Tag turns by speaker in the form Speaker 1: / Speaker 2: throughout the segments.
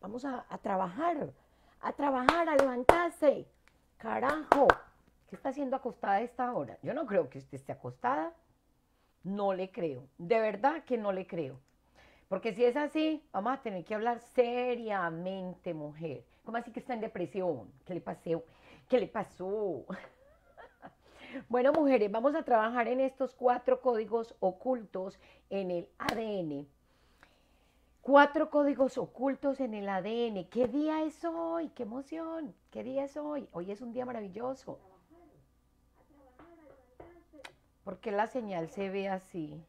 Speaker 1: Vamos a, trabajar, a trabajar, a levantarse. Carajo, ¿qué está haciendo acostada a esta hora? Yo no creo que usted esté acostada. No le creo. De verdad que no le creo. Porque si es así, vamos a tener que hablar seriamente, mujer. ¿Cómo así que está en depresión? ¿Qué le pasó? ¿Qué le pasó? bueno, mujeres, vamos a trabajar en estos cuatro códigos ocultos en el ADN Cuatro códigos ocultos en el ADN. ¿Qué día es hoy? ¡Qué emoción! ¿Qué día es hoy? Hoy es un día maravilloso. ¿Por qué la señal se ve así.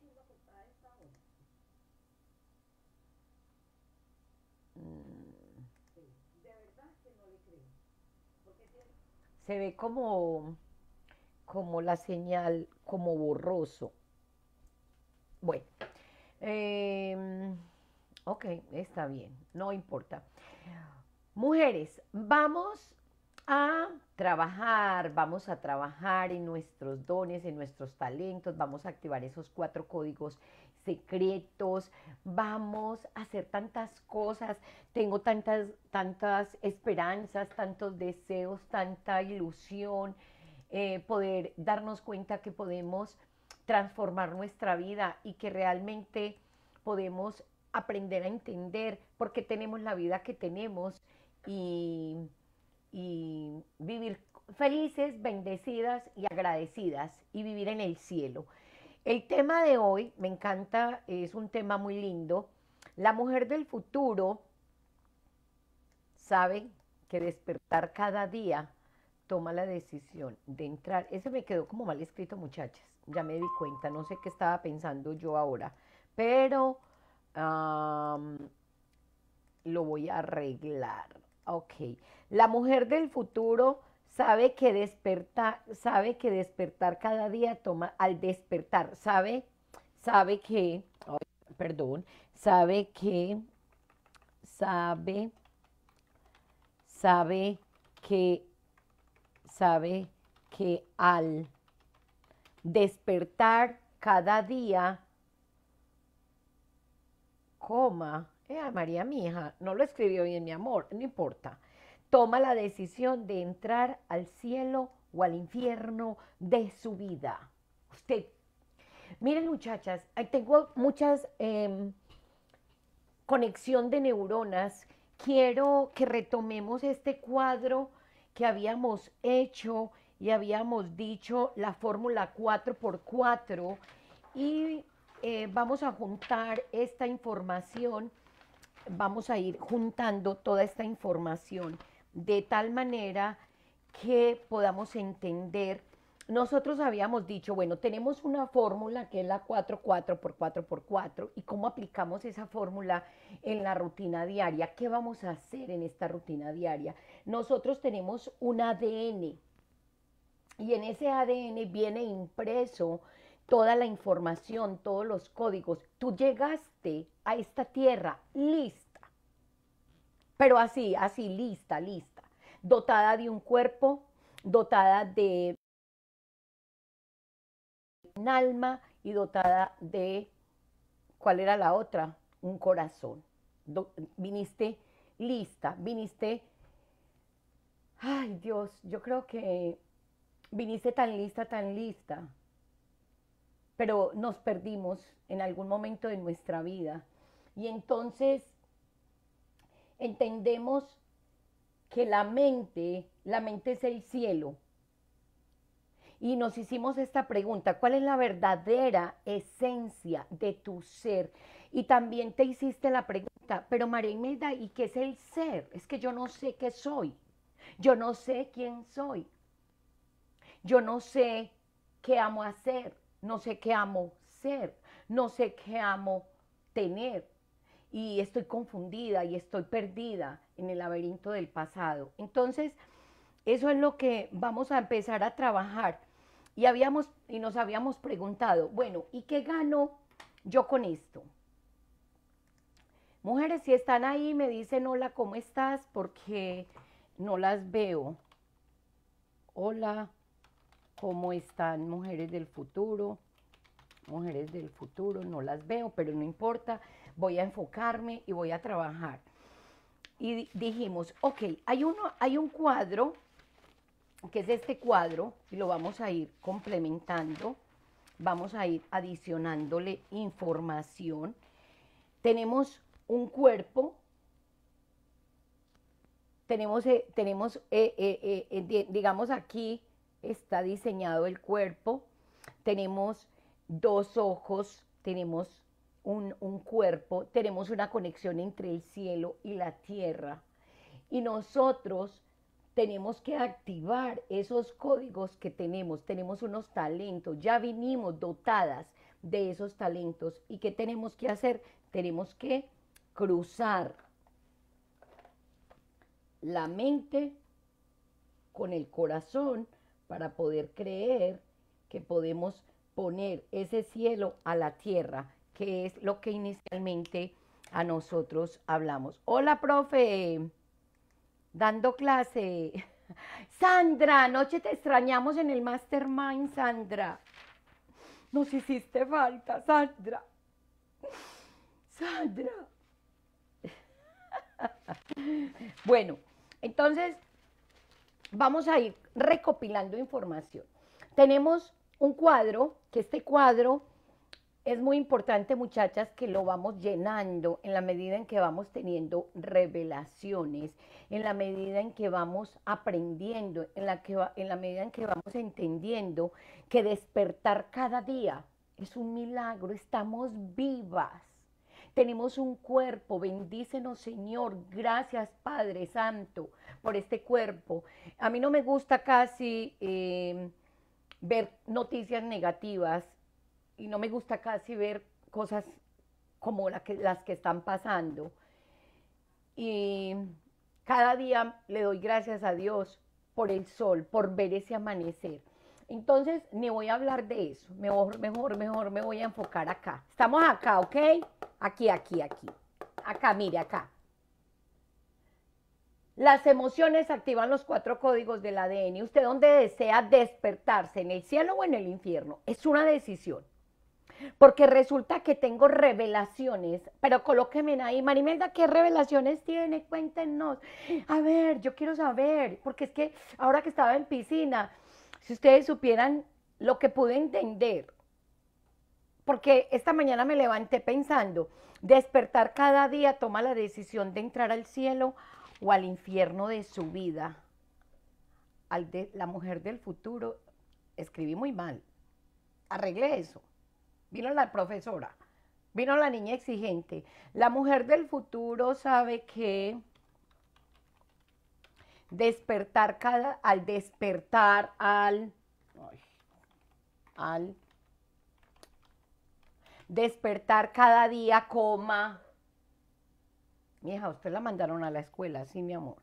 Speaker 1: Mm. Se ve como, como la señal, como borroso. Bueno. Eh, Ok, está bien, no importa. Mujeres, vamos a trabajar, vamos a trabajar en nuestros dones, en nuestros talentos, vamos a activar esos cuatro códigos secretos, vamos a hacer tantas cosas, tengo tantas, tantas esperanzas, tantos deseos, tanta ilusión, eh, poder darnos cuenta que podemos transformar nuestra vida y que realmente podemos aprender a entender por qué tenemos la vida que tenemos y, vivir felices, bendecidas y agradecidas y vivir en el cielo. El tema de hoy me encanta, es un tema muy lindo. La mujer del futuro sabe que despertar cada día toma la decisión de entrar. Ese me quedó como mal escrito, muchachas. Ya me di cuenta, no sé qué estaba pensando yo ahora, pero lo voy a arreglar. Ok. La mujer del futuro sabe que despertar, sabe que despertar cada día toma, al despertar, sabe, sabe que, perdón, sabe que, sabe, sabe que, sabe que al despertar cada día coma. Eh, María, mi hija, no lo escribió bien, mi amor, no importa. Toma la decisión de entrar al cielo o al infierno de su vida. Usted, miren muchachas, tengo muchas em, conexión de neuronas. Quiero que retomemos este cuadro que habíamos hecho y habíamos dicho la fórmula 4x4 y eh, vamos a juntar esta información, vamos a ir juntando toda esta información de tal manera que podamos entender. Nosotros habíamos dicho, bueno, tenemos una fórmula que es la 4-4 por 4 por 4 y cómo aplicamos esa fórmula en la rutina diaria. ¿Qué vamos a hacer en esta rutina diaria? Nosotros tenemos un ADN y en ese ADN viene impreso toda la información, todos los códigos. Tú llegaste a esta tierra lista, pero así, así, lista, lista, dotada de un cuerpo, dotada de un alma y dotada de, ¿cuál era la otra? Un corazón. viniste lista, viniste, ay Dios, yo creo que viniste tan lista, tan lista pero nos perdimos en algún momento de nuestra vida. Y entonces entendemos que la mente, la mente es el cielo. Y nos hicimos esta pregunta, ¿cuál es la verdadera esencia de tu ser? Y también te hiciste la pregunta, pero María Imelda, ¿y qué es el ser? Es que yo no sé qué soy. Yo no sé quién soy. Yo no sé qué amo hacer no sé qué amo ser, no sé qué amo tener y estoy confundida y estoy perdida en el laberinto del pasado. Entonces, eso es lo que vamos a empezar a trabajar. Y, habíamos, y nos habíamos preguntado, bueno, ¿y qué gano yo con esto? Mujeres, si están ahí, me dicen hola, ¿cómo estás? Porque no las veo. Hola cómo están mujeres del futuro. Mujeres del futuro, no las veo, pero no importa. Voy a enfocarme y voy a trabajar. Y dijimos, ok, hay, uno, hay un cuadro, que es este cuadro, y lo vamos a ir complementando, vamos a ir adicionándole información. Tenemos un cuerpo tenemos, eh, tenemos eh, eh, digamos aquí, está diseñado el cuerpo. Tenemos dos ojos, tenemos un, cuerpo, tenemos una conexión entre el cielo y la tierra. Y nosotros tenemos que activar esos códigos que tenemos. Tenemos unos talentos, ya vinimos dotadas de esos talentos. ¿Y qué tenemos que hacer? Tenemos que cruzar la mente con el corazón para poder creer que podemos poner ese cielo a la tierra, que es lo que inicialmente a nosotros hablamos. Hola, profe, dando clase. Sandra, anoche te extrañamos en el Mastermind, Sandra. Nos hiciste falta, Sandra. Sandra. bueno, entonces vamos a ir recopilando información. Tenemos un cuadro, que este cuadro es muy importante, muchachas, que lo vamos llenando en la medida en que vamos teniendo revelaciones, en la medida en que vamos aprendiendo, en la, que en la medida en que vamos entendiendo que despertar cada día es un milagro, estamos vivas. Tenemos un cuerpo, bendícenos Señor. Gracias Padre Santo por este cuerpo. A mí no me gusta casi em, ver noticias negativas y no me gusta casi ver cosas como las que están pasando. Y cada día le doy gracias a Dios por el sol, por ver ese amanecer. Entonces, ni voy a hablar de eso. Mejor, mejor, mejor me voy a enfocar acá. Estamos acá, ¿ok? Aquí, aquí, aquí. Acá, mire, acá. Las emociones activan los cuatro códigos del ADN. Usted donde desea despertarse, en el cielo o en el infierno, es una decisión. Porque resulta que tengo revelaciones, pero colóquenme ahí, Marimelda, ¿qué revelaciones tiene? Cuéntenos. A ver, yo quiero saber, porque es que ahora que estaba en piscina, si ustedes supieran lo que pude entender porque esta mañana me levanté pensando, despertar cada día toma la decisión de entrar al cielo o al infierno de su vida. Al la mujer del futuro, escribí muy mal, arreglé eso. Vino la profesora, vino la niña exigente. La mujer del futuro sabe que despertar cada, al despertar al, al despertar cada día, coma. Mi hija, usted la mandaron a la escuela, sí, mi amor.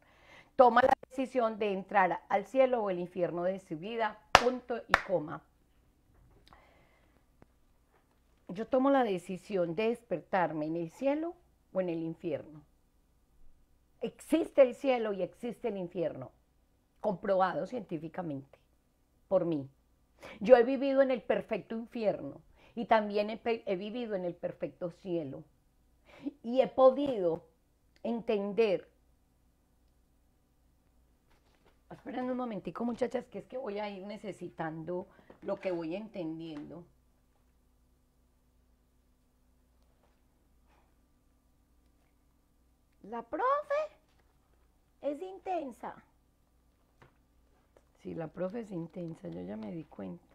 Speaker 1: Toma la decisión de entrar al cielo o el infierno de su vida, punto y coma. Yo tomo la decisión de despertarme en el cielo o en el infierno. Existe el cielo y existe el infierno, comprobado científicamente por mí. Yo he vivido en el perfecto infierno y también he, vivido en el perfecto cielo. Y he podido entender. Esperen un momentico, muchachas, que es que voy a ir necesitando lo que voy entendiendo. La profe es intensa. Sí, la profe es intensa, yo ya me di cuenta.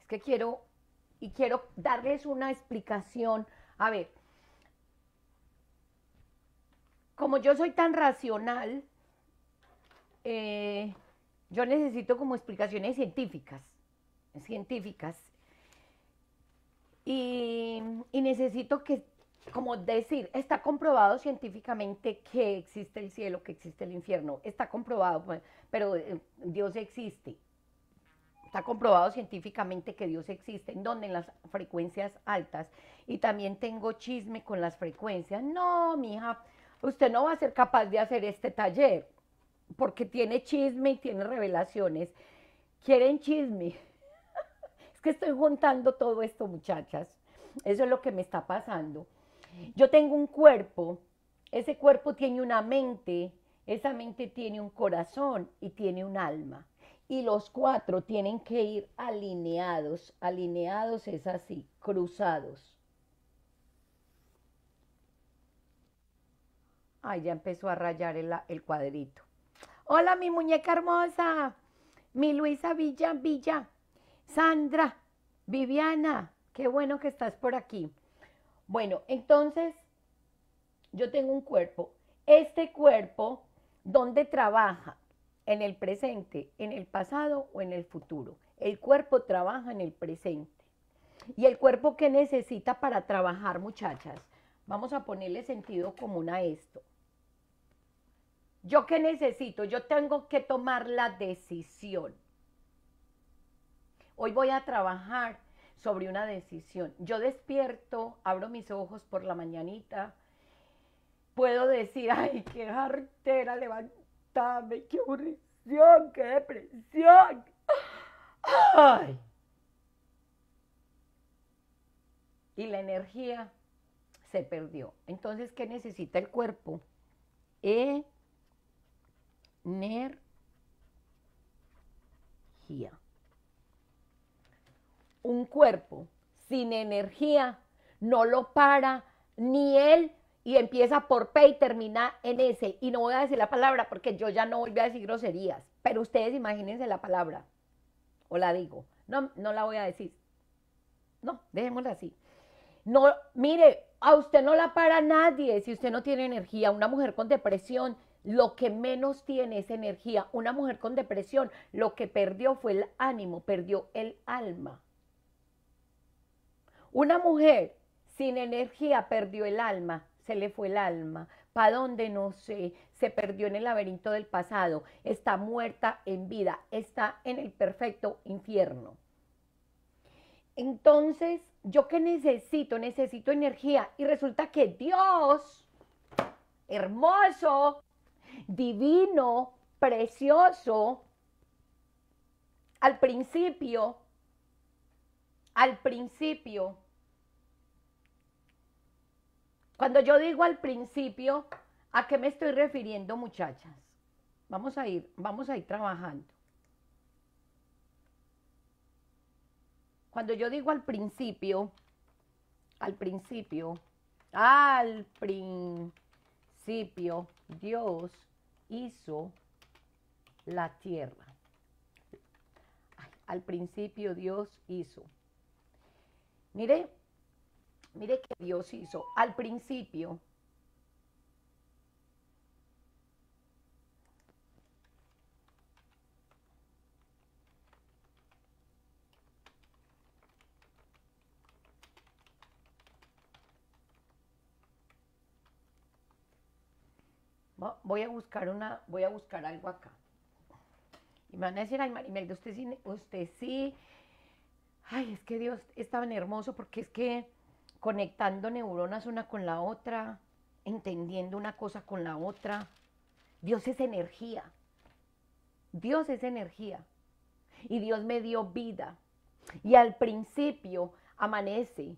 Speaker 1: Es que quiero, y quiero darles una explicación. A ver, como yo soy tan racional, eh, yo necesito como explicaciones científicas, científicas. Y, y, necesito que, como decir, está comprobado científicamente que existe el cielo, que existe el infierno. Está comprobado. Pues, pero eh, Dios existe. Está comprobado científicamente que Dios existe. ¿En donde En las frecuencias altas. Y también tengo chisme con las frecuencias. No, mija, usted no va a ser capaz de hacer este taller porque tiene chisme y tiene revelaciones. Quieren chisme. es que estoy juntando todo esto, muchachas. Eso es lo que me está pasando. Yo tengo un cuerpo, ese cuerpo tiene una mente, esa mente tiene un corazón y tiene un alma. Y los cuatro tienen que ir alineados. Alineados es así, cruzados. Ay, ya empezó a rayar el, el cuadrito. Hola, mi muñeca hermosa. Mi Luisa Villa Villa. Sandra, Viviana, qué bueno que estás por aquí. Bueno, entonces, yo tengo un cuerpo. Este cuerpo ¿Dónde trabaja? ¿En el presente, en el pasado o en el futuro? El cuerpo trabaja en el presente. ¿Y el cuerpo qué necesita para trabajar, muchachas? Vamos a ponerle sentido común a esto. ¿Yo qué necesito? Yo tengo que tomar la decisión. Hoy voy a trabajar sobre una decisión. Yo despierto, abro mis ojos por la mañanita, puedo decir, ay, qué artera, levantame, qué aburrición, qué depresión. Ay. Y la energía se perdió. Entonces, ¿qué necesita el cuerpo? Energía. Un cuerpo sin energía no lo para ni él y empieza por P y termina en S. Y no voy a decir la palabra porque yo ya no volví a decir groserías. Pero ustedes imagínense la palabra. O la digo. No, no la voy a decir. No, dejémosla así. No, mire, a usted no la para nadie si usted no tiene energía. Una mujer con depresión, lo que menos tiene es energía. Una mujer con depresión, lo que perdió fue el ánimo, perdió el alma. Una mujer sin energía perdió el alma le fue el alma, para donde no sé, se perdió en el laberinto del pasado, está muerta en vida, está en el perfecto infierno. Entonces, ¿yo qué necesito? Necesito energía y resulta que Dios, hermoso, divino, precioso, al principio, al principio, cuando yo digo al principio, ¿a qué me estoy refiriendo, muchachas? Vamos a ir, vamos a ir trabajando. Cuando yo digo al principio, al principio, al principio, Dios hizo la tierra. al principio Dios hizo. Mire, Mire que Dios hizo al principio. Voy a buscar una, voy a buscar algo acá. Y me van a decir, ay usted sí, usted sí. Ay, es que Dios estaba hermoso porque es que conectando neuronas una con la otra, entendiendo una cosa con la otra. Dios es energía. Dios es energía. Y Dios me dio vida. Y al principio amanece.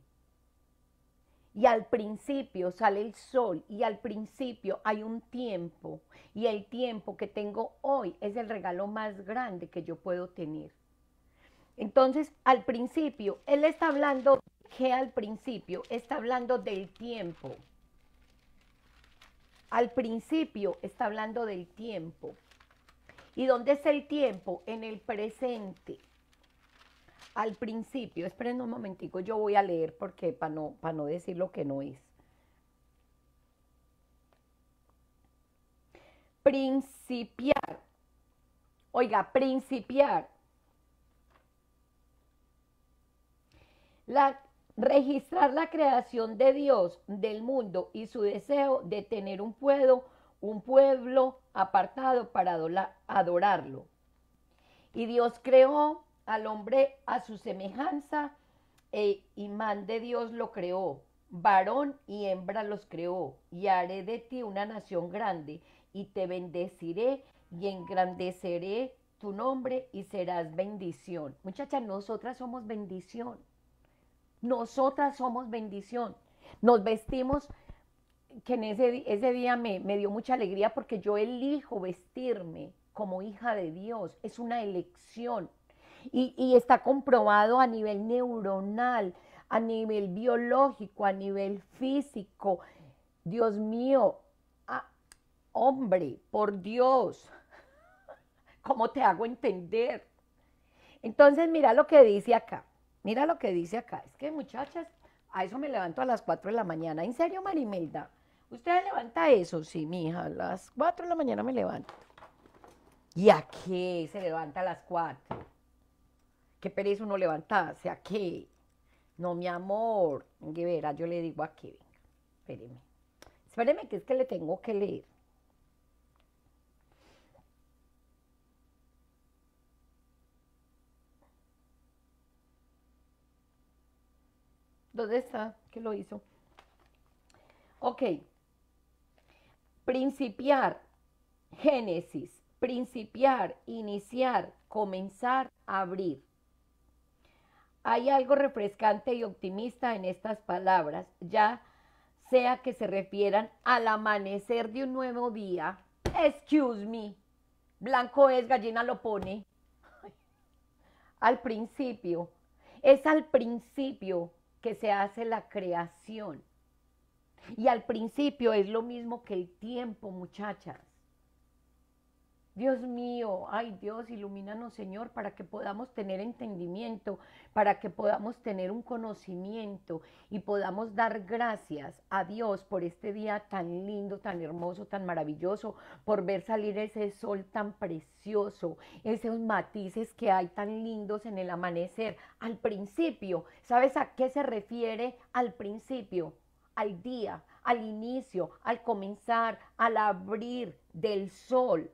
Speaker 1: Y al principio sale el sol. Y al principio hay un tiempo. Y el tiempo que tengo hoy es el regalo más grande que yo puedo tener. Entonces, al principio, Él está hablando que al principio está hablando del tiempo. Al principio está hablando del tiempo. ¿Y dónde es el tiempo? En el presente. Al principio, esperen un momentico, yo voy a leer porque para no, para no decir lo que no es. Principiar. Oiga, principiar. La, Registrar la creación de Dios, del mundo y su deseo de tener un pueblo, un pueblo apartado para adorarlo. Y Dios creó al hombre a su semejanza e imán de Dios lo creó. Varón y hembra los creó, y haré de ti una nación grande, y te bendeciré y engrandeceré tu nombre y serás bendición. Muchachas, nosotras somos bendición. Nosotras somos bendición. Nos vestimos, que en ese, ese día me, dio mucha alegría porque yo elijo vestirme como hija de Dios. Es una elección. Y, está comprobado a nivel neuronal, a nivel biológico, a nivel físico. Dios mío, ah, hombre, por Dios, ¿cómo te hago entender? Entonces mira lo que dice acá. Mira lo que dice acá. Es que muchachas, a eso me levanto a las 4 de la mañana. ¿En serio, Marimelda? ¿Usted levanta eso? Sí, mija, a las 4 de la mañana me levanto. ¿Y a qué se levanta a las 4? ¿Qué pereza uno levantarse? ¿A qué? No, mi amor. yo le digo a qué venga. Espéreme. Espéreme que es que le tengo que leer. ¿De esta que lo hizo? Ok. Principiar. Génesis. Principiar, iniciar, comenzar, abrir. Hay algo refrescante y optimista en estas palabras, ya sea que se refieran al amanecer de un nuevo día. Excuse me. Blanco es, gallina lo pone. Al principio. Es al principio que se hace la creación. Y al principio es lo mismo que el tiempo, muchachas. Dios mío, ay Dios, ilumínanos Señor para que podamos tener entendimiento, para que podamos tener un conocimiento y podamos dar gracias a Dios por este día tan lindo, tan hermoso, tan maravilloso, por ver salir ese sol tan precioso, esos matices que hay tan lindos en el amanecer. Al principio, ¿sabes a qué se refiere al principio? Al día, al inicio, al comenzar, al abrir del sol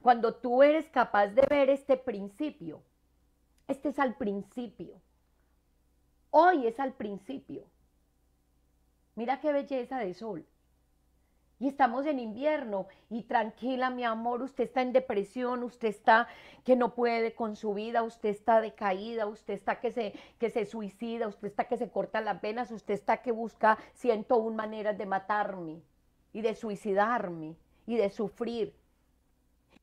Speaker 1: cuando tú eres capaz de ver este principio, este es al principio, hoy es al principio. Mira qué belleza de sol. Y estamos en invierno y tranquila, mi amor, usted está en depresión, usted está que no puede con su vida, usted está decaída, usted está que se, que se suicida, usted está que se corta las venas, usted está que busca 101 maneras de matarme y de suicidarme y de sufrir.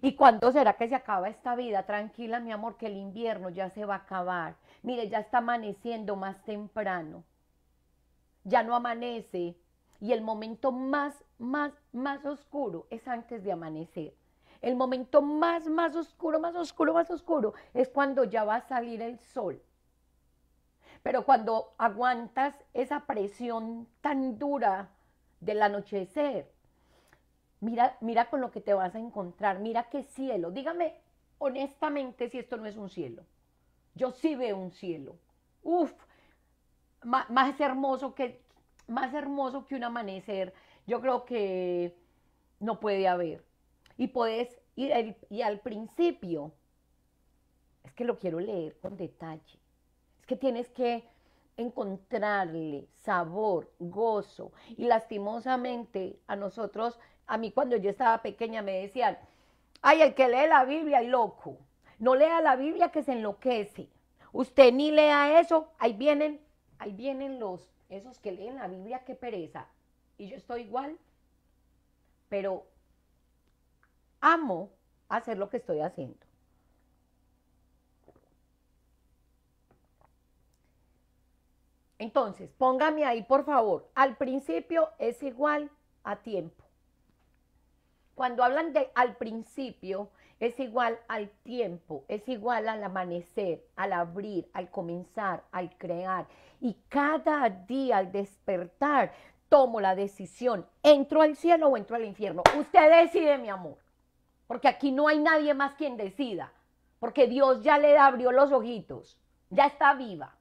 Speaker 1: ¿Y cuándo será que se acaba esta vida? Tranquila, mi amor, que el invierno ya se va a acabar. Mire, ya está amaneciendo más temprano. Ya no amanece. Y el momento más, más, más oscuro es antes de amanecer. El momento más, más oscuro, más oscuro, más oscuro es cuando ya va a salir el sol. Pero cuando aguantas esa presión tan dura del anochecer, Mira, mira con lo que te vas a encontrar, mira qué cielo. Dígame honestamente si esto no es un cielo. Yo sí veo un cielo. Uf, más, hermoso que más hermoso que un amanecer. Yo creo que no puede haber. Y puedes ir y al principio es que lo quiero leer con detalle. Es que tienes que encontrarle sabor, gozo. Y lastimosamente a nosotros a mí cuando yo estaba pequeña me decían, ay, el que lee la Biblia es loco. No lea la Biblia que se enloquece. Usted ni lea eso. Ahí vienen, ahí vienen los, esos que leen la Biblia, qué pereza. Y yo estoy igual. Pero amo hacer lo que estoy haciendo. Entonces, póngame ahí, por favor. Al principio es igual a tiempo. Cuando hablan de al principio, es igual al tiempo, es igual al amanecer, al abrir, al comenzar, al crear. Y cada día al despertar, tomo la decisión, entro al cielo o entro al infierno. Usted decide, mi amor, porque aquí no hay nadie más quien decida, porque Dios ya le abrió los ojitos, ya está viva,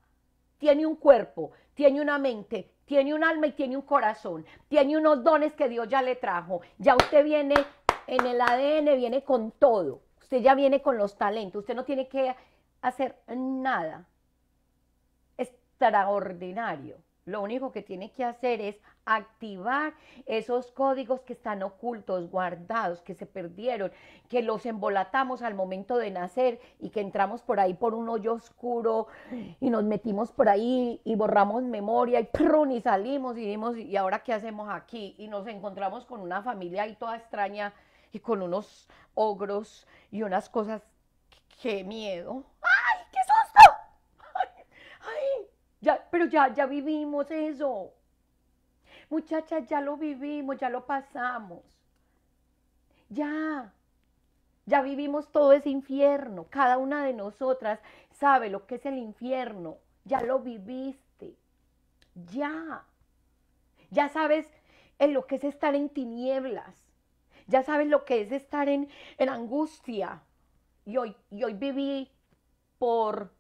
Speaker 1: tiene un cuerpo, tiene una mente, tiene un alma y tiene un corazón, tiene unos dones que Dios ya le trajo. Ya usted viene en el ADN, viene con todo. Usted ya viene con los talentos, usted no tiene que hacer nada extraordinario. Lo único que tiene que hacer es activar esos códigos que están ocultos, guardados, que se perdieron, que los embolatamos al momento de nacer y que entramos por ahí por un hoyo oscuro y nos metimos por ahí y borramos memoria y prun y salimos y vimos y ahora qué hacemos aquí y nos encontramos con una familia ahí toda extraña y con unos ogros y unas cosas qué miedo. ¡Ay, qué susto! Ay, ay, pero ya ya vivimos eso. Muchachas, ya lo vivimos, ya lo pasamos. Ya, ya vivimos todo ese infierno. Cada una de nosotras sabe lo que es el infierno. Ya lo viviste. Ya. Ya sabes lo que es estar en tinieblas. Ya sabes lo que es estar en, angustia. Y hoy, y hoy viví por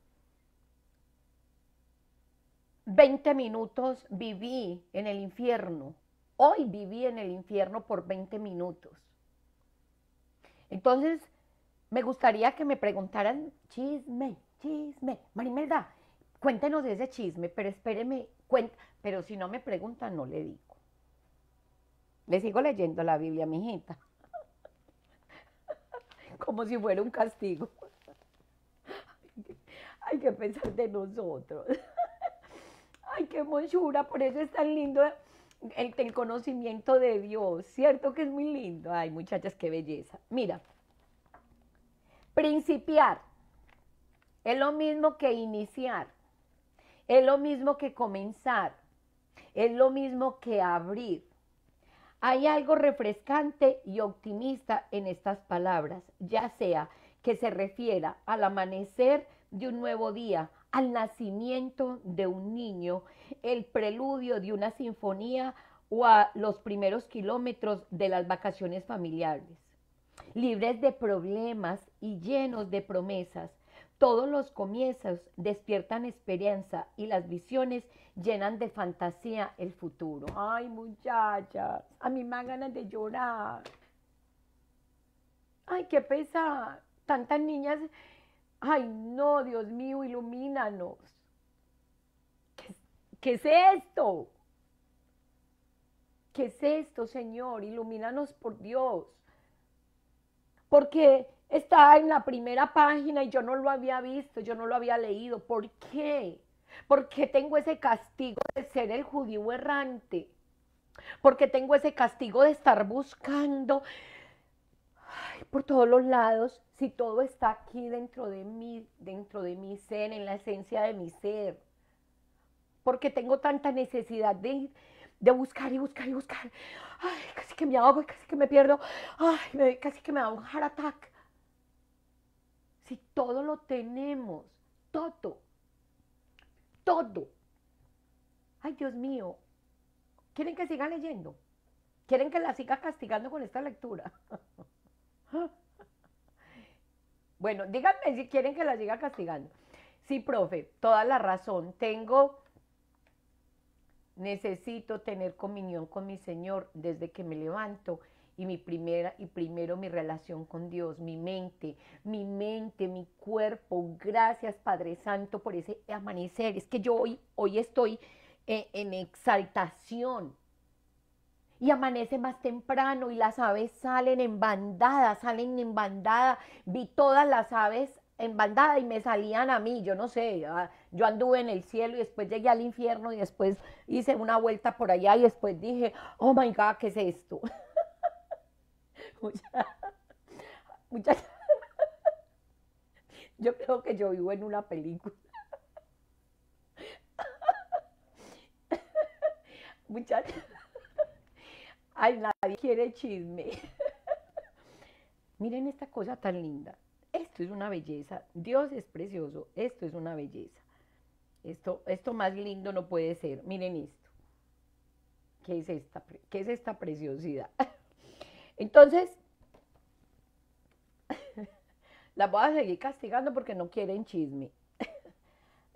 Speaker 1: 20 minutos viví en el infierno. Hoy viví en el infierno por 20 minutos. Entonces, me gustaría que me preguntaran, chisme, chisme, Marimelda, cuéntenos ese chisme, pero espéreme, cuenta, pero si no me preguntan, no le digo. Le sigo leyendo la Biblia, mijita. Como si fuera un castigo. Hay que pensar de nosotros. ay, qué monchura, por eso es tan lindo el, el, conocimiento de Dios, ¿cierto que es muy lindo? Ay, muchachas, qué belleza. Mira, principiar es lo mismo que iniciar, es lo mismo que comenzar, es lo mismo que abrir. Hay algo refrescante y optimista en estas palabras, ya sea que se refiera al amanecer de un nuevo día, al nacimiento de un niño, el preludio de una sinfonía o a los primeros kilómetros de las vacaciones familiares. Libres de problemas y llenos de promesas, todos los comienzos despiertan esperanza y las visiones llenan de fantasía el futuro. Ay, muchachas, a mí me ganas de llorar. Ay, qué pesa. Tantas niñas Ay, no, Dios mío, ilumínanos. ¿Qué, es esto? ¿Qué es esto, Señor? Ilumínanos por Dios. Porque está en la primera página y yo no lo había visto, yo no lo había leído. ¿Por qué? ¿Por qué tengo ese castigo de ser el judío errante? ¿Por qué tengo ese castigo de estar buscando ay, por todos los lados si todo está aquí dentro de mí, dentro de mi ser, en la esencia de mi ser? Porque tengo tanta necesidad de, de buscar y buscar y buscar. Ay, casi que me ahogo, casi que me pierdo. Ay, casi que me da un heart attack. Si todo lo tenemos, todo, todo. Ay, Dios mío. ¿Quieren que siga leyendo? ¿Quieren que la siga castigando con esta lectura? Bueno, díganme si quieren que la siga castigando. Sí, profe, toda la razón. Tengo, necesito tener comunión con mi Señor desde que me levanto y mi primera y primero mi relación con Dios, mi mente, mi mente, mi cuerpo. Gracias, Padre Santo, por ese amanecer. Es que yo hoy, hoy estoy eh, en exaltación y amanece más temprano y las aves salen en bandada, salen en bandada, vi todas las aves en bandada y me salían a mí, yo no sé, ah, yo anduve en el cielo y después llegué al infierno y después hice una vuelta por allá y después dije, oh my God, ¿qué es esto? muchas, yo creo que yo vivo en una película. Muchachos. Ay, nadie quiere chisme. Miren esta cosa tan linda. Esto es una belleza. Dios es precioso. Esto es una belleza. Esto, esto más lindo no puede ser. Miren esto. ¿Qué es esta, es esta preciosidad? Entonces, la voy a seguir castigando porque no quieren chisme.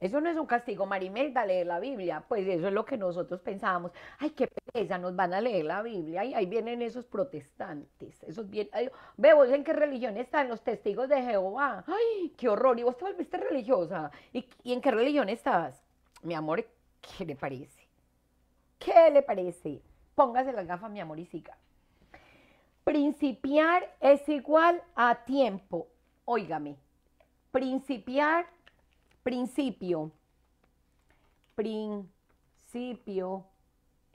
Speaker 1: Eso no es un castigo, Marimelda, leer la Biblia. Pues eso es lo que nosotros pensábamos. Ay, qué pereza, nos van a leer la Biblia. Y ahí vienen esos protestantes. Esos bien, ve vos en qué religión están los testigos de Jehová. Ay, qué horror. Y vos te volviste religiosa. ¿Y, en qué religión estabas? Mi amor, ¿qué le parece? ¿Qué le parece? Póngase las gafas, mi amor, y siga. Principiar es igual a tiempo. Óigame, principiar Principio. Principio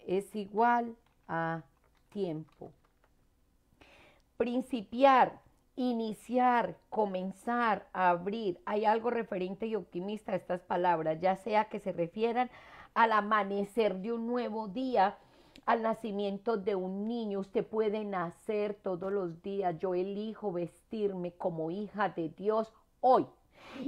Speaker 1: es igual a tiempo. Principiar, iniciar, comenzar, abrir. Hay algo referente y optimista a estas palabras, ya sea que se refieran al amanecer de un nuevo día, al nacimiento de un niño. Usted puede nacer todos los días. Yo elijo vestirme como hija de Dios hoy.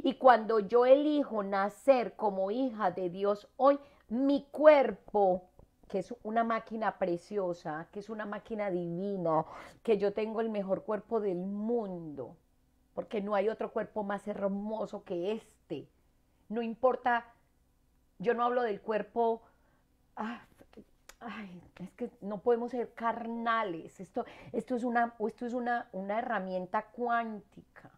Speaker 1: Y cuando yo elijo nacer como hija de Dios hoy, mi cuerpo que es una máquina preciosa, que es una máquina divina, que yo tengo el mejor cuerpo del mundo, porque no hay otro cuerpo más hermoso que este. No importa, yo no hablo del cuerpo, ah, es que no podemos ser carnales, esto, esto es, una, esto es una herramienta cuántica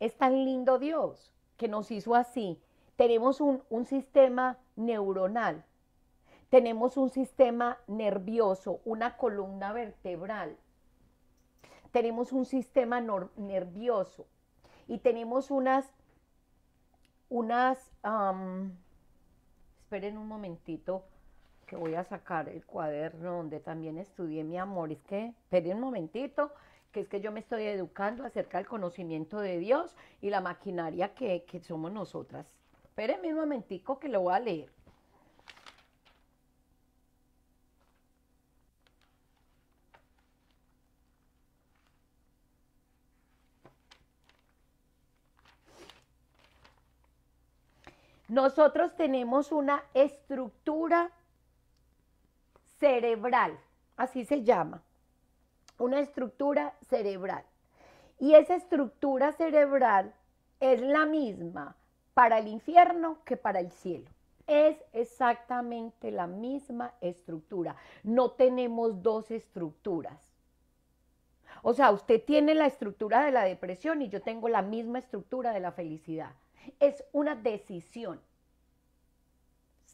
Speaker 1: es tan lindo Dios que nos hizo así. Tenemos un, sistema neuronal, tenemos un sistema nervioso, una columna vertebral, tenemos un sistema nervioso y tenemos unas, unas, esperen un momentito que voy a sacar el cuaderno donde también estudié mi amor, es que, esperen un momentito, que es que yo me estoy educando acerca del conocimiento de Dios y la maquinaria que, somos nosotras. Espérenme un momentico que lo voy a leer. Nosotros tenemos una estructura cerebral, así se llama una estructura cerebral. Y esa estructura cerebral es la misma para el infierno que para el cielo. Es exactamente la misma estructura. No tenemos dos estructuras. O sea, usted tiene la estructura de la depresión y yo tengo la misma estructura de la felicidad. Es una decisión.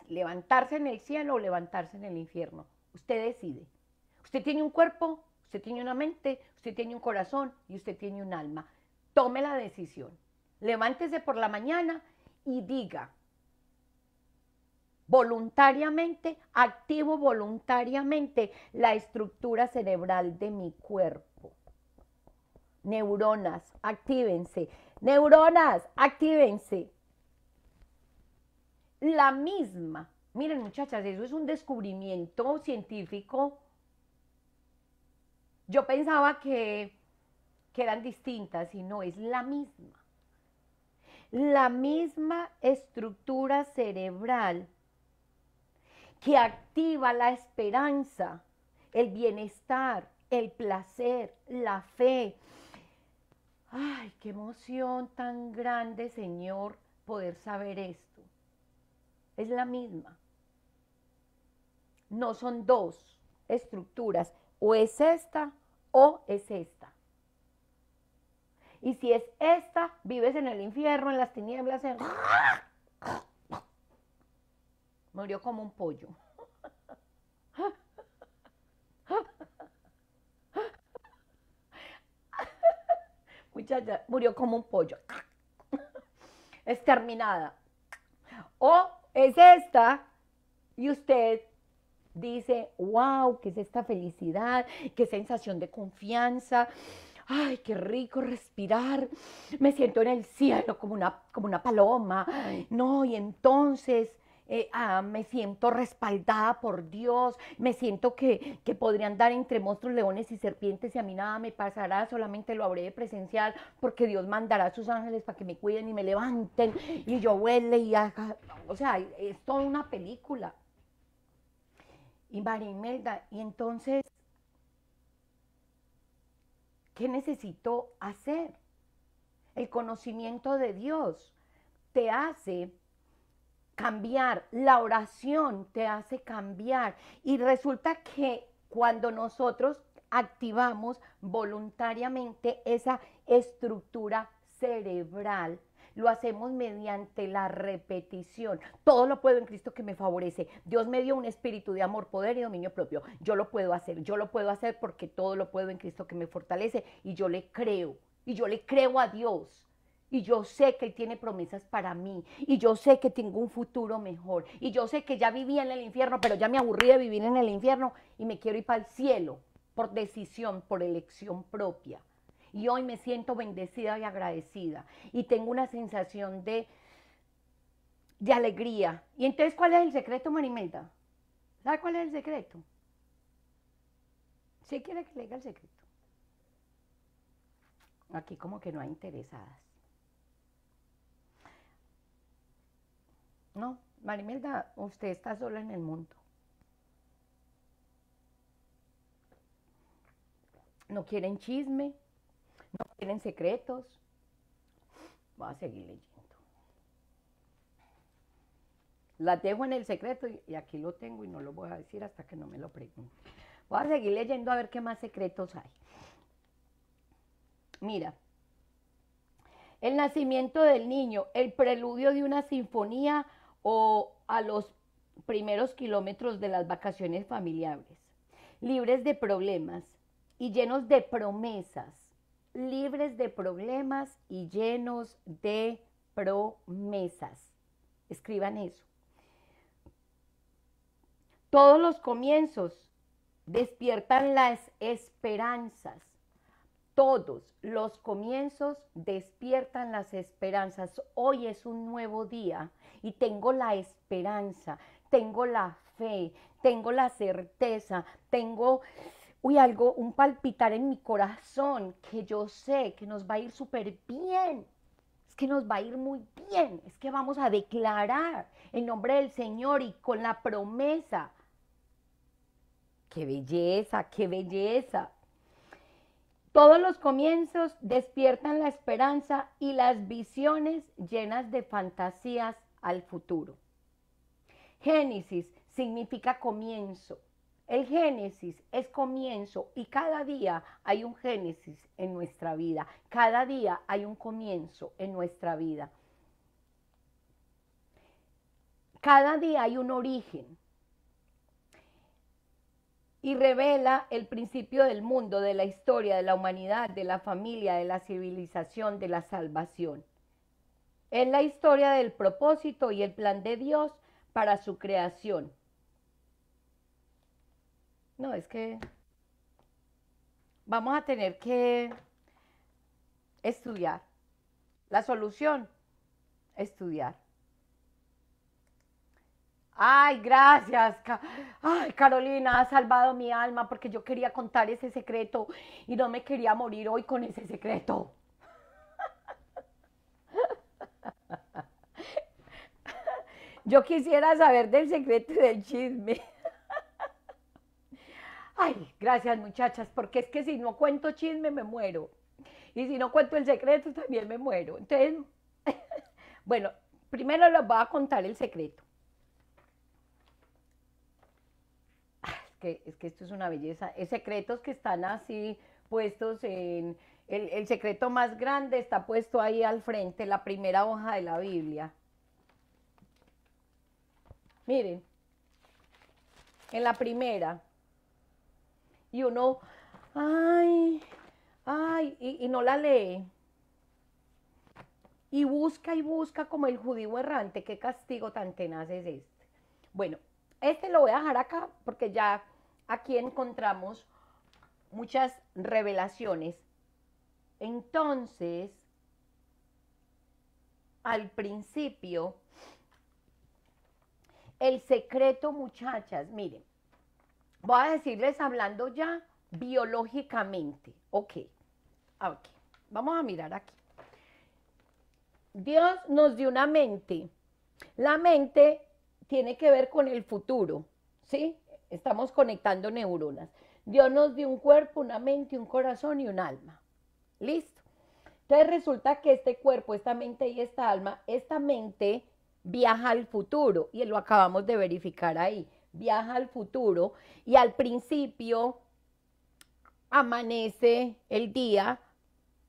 Speaker 1: Levantarse en el cielo o levantarse en el infierno. Usted decide. Usted tiene un cuerpo, Usted tiene una mente, usted tiene un corazón y usted tiene un alma. Tome la decisión. Levántese por la mañana y diga voluntariamente, activo voluntariamente la estructura cerebral de mi cuerpo. Neuronas, actívense. Neuronas, actívense. La misma. Miren muchachas, eso es un descubrimiento científico yo pensaba que, eran distintas y no, es la misma. La misma estructura cerebral que activa la esperanza, el bienestar, el placer, la fe. Ay, qué emoción tan grande, Señor, poder saber esto. Es la misma. No son dos estructuras, o es esta o es esta. Y si es esta, vives en el infierno, en las tinieblas. Murió como un pollo. Muchacha, murió como un pollo. Exterminada. O es esta y usted dice, wow, qué es esta felicidad, qué sensación de confianza. Ay, qué rico respirar. Me siento en el cielo como una, como una paloma. No, y entonces eh, ah, me siento respaldada por Dios, me siento que, que podría andar entre monstruos, leones y serpientes y a mí nada me pasará, solamente lo habré de presencial porque Dios mandará a sus ángeles para que me cuiden y me levanten y yo huele y haga, o sea, es toda una película. Y María Imelda, y entonces, ¿qué necesito hacer? El conocimiento de Dios te hace cambiar, la oración te hace cambiar. Y resulta que cuando nosotros activamos voluntariamente esa estructura cerebral, lo hacemos mediante la repetición. Todo lo puedo en Cristo que me favorece. Dios me dio un espíritu de amor, poder y dominio propio. Yo lo puedo hacer, yo lo puedo hacer porque todo lo puedo en Cristo que me fortalece y yo le creo. Y yo le creo a Dios. Y yo sé que Él tiene promesas para mí. Y yo sé que tengo un futuro mejor. Y yo sé que ya vivía en el infierno, pero ya me aburrí de vivir en el infierno y me quiero ir para el cielo por decisión, por elección propia. Y hoy me siento bendecida y agradecida. Y tengo una sensación de, de alegría. Y entonces, ¿cuál es el secreto, Marimelda? ¿Sabe cuál es el secreto? ¿Sí quiere que le diga el secreto? Aquí como que no hay interesadas. No, Marimelda, usted está sola en el mundo. No quieren chisme, no tienen secretos. Voy a seguir leyendo. La dejo en el secreto y, aquí lo tengo y no lo voy a decir hasta que no me lo pregunten. Voy a seguir leyendo a ver qué más secretos hay. Mira, el nacimiento del niño, el preludio de una sinfonía o a los primeros kilómetros de las vacaciones familiares, libres de problemas y llenos de promesas libres de problemas y llenos de promesas. Escriban eso. Todos los comienzos despiertan las esperanzas. Todos los comienzos despiertan las esperanzas. Hoy es un nuevo día y tengo la esperanza, tengo la fe, tengo la certeza, tengo uy, algo, un palpitar en mi corazón que yo sé que nos va a ir súper bien. Es que nos va a ir muy bien. Es que vamos a declarar en nombre del Señor y con la promesa. Qué belleza, qué belleza. Todos los comienzos despiertan la esperanza y las visiones llenas de fantasías al futuro. Génesis significa comienzo. El Génesis es comienzo y cada día hay un Génesis en nuestra vida. Cada día hay un comienzo en nuestra vida. Cada día hay un origen y revela el principio del mundo, de la historia, de la humanidad, de la familia, de la civilización, de la salvación. Es la historia del propósito y el plan de Dios para su creación. No, es que vamos a tener que estudiar. La solución, estudiar. Ay, gracias. Ay, Carolina, ha salvado mi alma porque yo quería contar ese secreto y no me quería morir hoy con ese secreto. Yo quisiera saber del secreto y del chisme. Ay, gracias muchachas, porque es que si no cuento chisme me muero. Y si no cuento el secreto también me muero. Entonces, bueno, primero les voy a contar el secreto. Ah, es que, es que esto es una belleza. Es secretos que están así puestos en... El, el secreto más grande está puesto ahí al frente, la primera hoja de la Biblia. Miren, en la primera y uno, ay, ay, y, no la lee. Y busca y busca como el judío errante, qué castigo tan tenaz es este. Bueno, este lo voy a dejar acá porque ya aquí encontramos muchas revelaciones. Entonces, al principio, el secreto, muchachas, miren, Voy a decirles hablando ya biológicamente. Ok, ah, ok, vamos a mirar aquí. Dios nos dio una mente. La mente tiene que ver con el futuro, ¿sí? Estamos conectando neuronas. Dios nos dio un cuerpo, una mente, un corazón y un alma. Listo. Entonces resulta que este cuerpo, esta mente y esta alma, esta mente viaja al futuro y lo acabamos de verificar ahí viaja al futuro y al principio amanece el día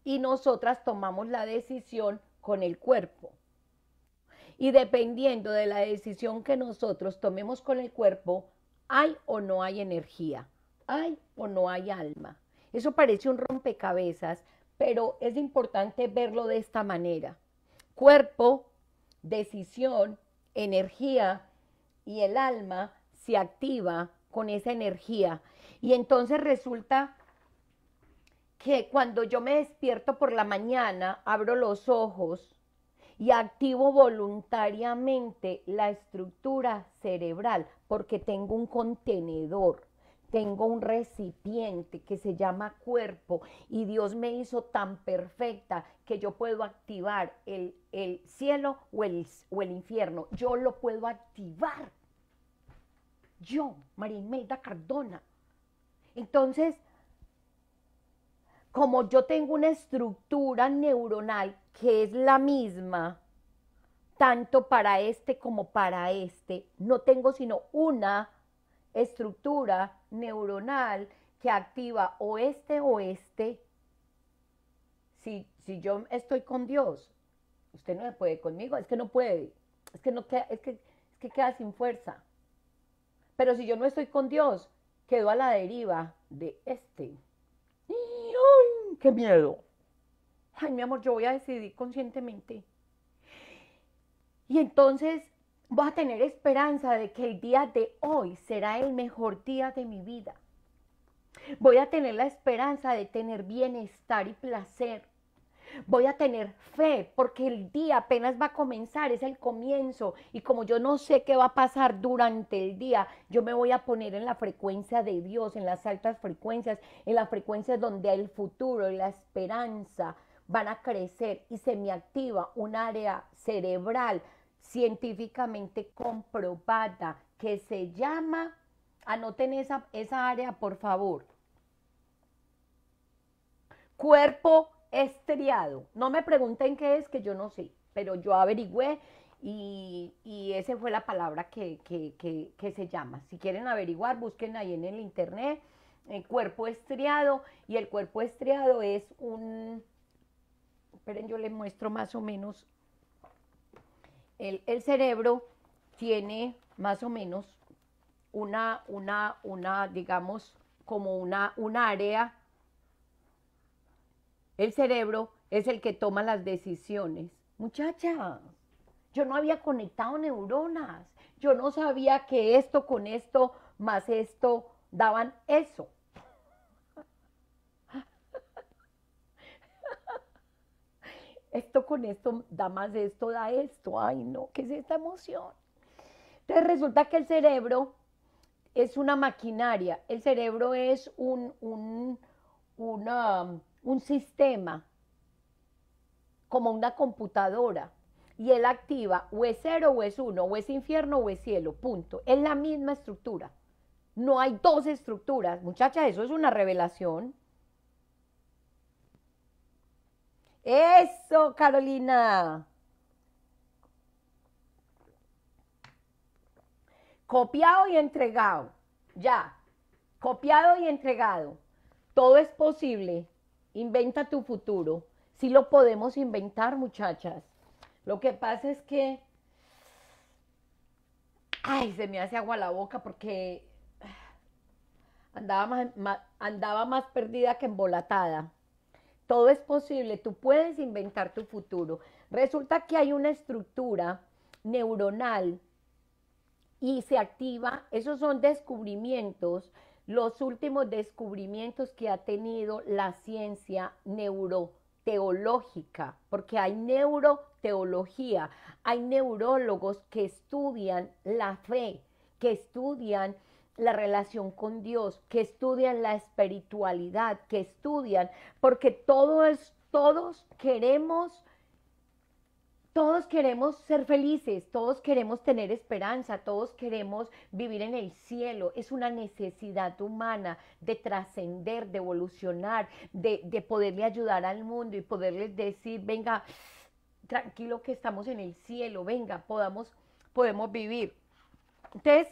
Speaker 1: y nosotras tomamos la decisión con el cuerpo. Y dependiendo de la decisión que nosotros tomemos con el cuerpo, hay o no hay energía, hay o no hay alma. Eso parece un rompecabezas, pero es importante verlo de esta manera. Cuerpo, decisión, energía y el alma se activa con esa energía. Y entonces resulta que cuando yo me despierto por la mañana, abro los ojos y activo voluntariamente la estructura cerebral, porque tengo un contenedor, tengo un recipiente que se llama cuerpo y Dios me hizo tan perfecta que yo puedo activar el, cielo o el, o el infierno, yo lo puedo activar yo, María Imelda Cardona. Entonces, como yo tengo una estructura neuronal que es la misma, tanto para este como para este, no tengo sino una estructura neuronal que activa o este o este. Si, si yo estoy con Dios, usted no se puede conmigo, es que no puede, es que, no queda, es que, es que queda sin fuerza. Pero si yo no estoy con Dios, quedo a la deriva de este. qué miedo! Ay, mi amor, yo voy a decidir conscientemente. Y entonces voy a tener esperanza de que el día de hoy será el mejor día de mi vida. Voy a tener la esperanza de tener bienestar y placer voy a tener fe porque el día apenas va a comenzar, es el comienzo. Y como yo no sé qué va a pasar durante el día, yo me voy a poner en la frecuencia de Dios, en las altas frecuencias, en las frecuencias donde el futuro y la esperanza van a crecer y se me activa un área cerebral científicamente comprobada que se llama, anoten esa, esa área por favor, cuerpo estriado. No me pregunten qué es, que yo no sé, pero yo averigüé y, y esa fue la palabra que, se llama. Si quieren averiguar, busquen ahí en el internet el eh, cuerpo estriado y el cuerpo estriado es un... Esperen, yo les muestro más o menos. El, el cerebro tiene más o menos una, una, una, digamos, como una, una área el cerebro es el que toma las decisiones. Muchacha, yo no había conectado neuronas. Yo no sabía que esto con esto más esto daban eso. Esto con esto da más esto, da esto. Ay, no, ¿qué es esta emoción? Entonces resulta que el cerebro es una maquinaria. El cerebro es un, un una, un sistema como una computadora y él activa o es cero o es uno o es infierno o es cielo, punto. Es la misma estructura. No hay dos estructuras. Muchachas, eso es una revelación. Eso, Carolina. Copiado y entregado. Ya. Copiado y entregado. Todo es posible Inventa tu futuro. Sí lo podemos inventar, muchachas. Lo que pasa es que... Ay, se me hace agua la boca porque ah, andaba más, andaba más perdida que embolatada. Todo es posible, tú puedes inventar tu futuro. Resulta que hay una estructura neuronal y se activa, esos son descubrimientos los últimos descubrimientos que ha tenido la ciencia neuroteológica, porque hay neuroteología, hay neurólogos que estudian la fe, que estudian la relación con Dios, que estudian la espiritualidad, que estudian, porque todos, todos queremos todos queremos ser felices, todos queremos tener esperanza, todos queremos vivir en el cielo. Es una necesidad humana de trascender, de evolucionar, de, poderle ayudar al mundo y poderles decir, venga, tranquilo que estamos en el cielo, venga, podamos, podemos vivir. Entonces,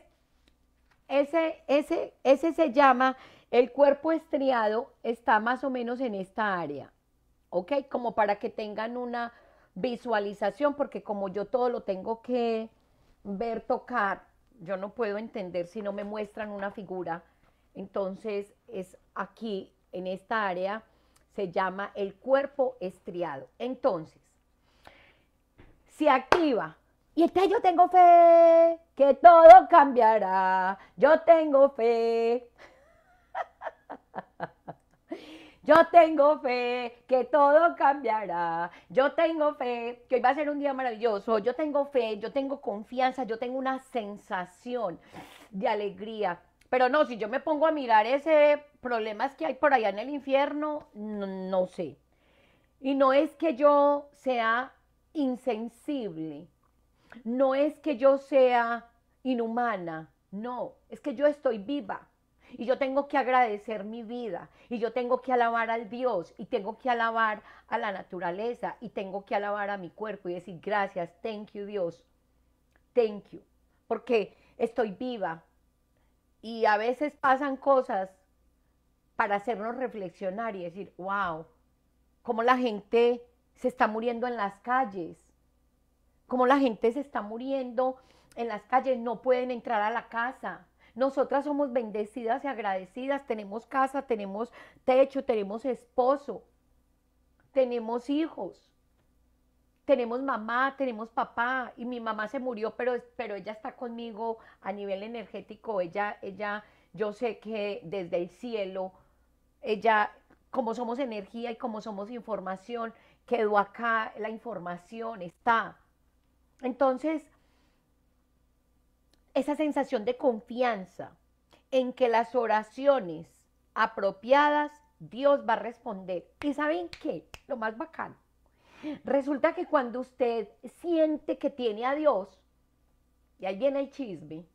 Speaker 1: ese, ese se llama, el cuerpo estriado está más o menos en esta área, ¿ok? Como para que tengan una visualización, porque como yo todo lo tengo que ver, tocar, yo no puedo entender si no me muestran una figura. Entonces es aquí, en esta área, se llama el cuerpo estriado. Entonces, se activa. Y está yo tengo fe que todo cambiará. Yo tengo fe. Yo tengo fe que todo cambiará. Yo tengo fe que hoy va a ser un día maravilloso. Yo tengo fe, yo tengo confianza, yo tengo una sensación de alegría. Pero no, si yo me pongo a mirar ese problemas que hay por allá en el infierno, no sé. Y no es que yo sea insensible, no es que yo sea inhumana, no, es que yo estoy viva y yo tengo que agradecer mi vida y yo tengo que alabar al Dios y tengo que alabar a la naturaleza y tengo que alabar a mi cuerpo y decir gracias, thank you Dios, thank you, porque estoy viva y a veces pasan cosas para hacernos reflexionar y decir, wow, cómo la gente se está muriendo en las calles, cómo la gente se está muriendo en las calles, no pueden entrar a la casa nosotras somos bendecidas y agradecidas, tenemos casa, tenemos techo, tenemos esposo, tenemos hijos, tenemos mamá, tenemos papá, y mi mamá se murió, pero, pero ella está conmigo a nivel energético, ella, ella, yo sé que desde el cielo, ella, como somos energía y como somos información, quedó acá la información, está. Entonces, esa sensación de confianza en que las oraciones apropiadas Dios va a responder. ¿Y saben qué? Lo más bacano. Resulta que cuando usted siente que tiene a Dios, y ahí viene el chisme,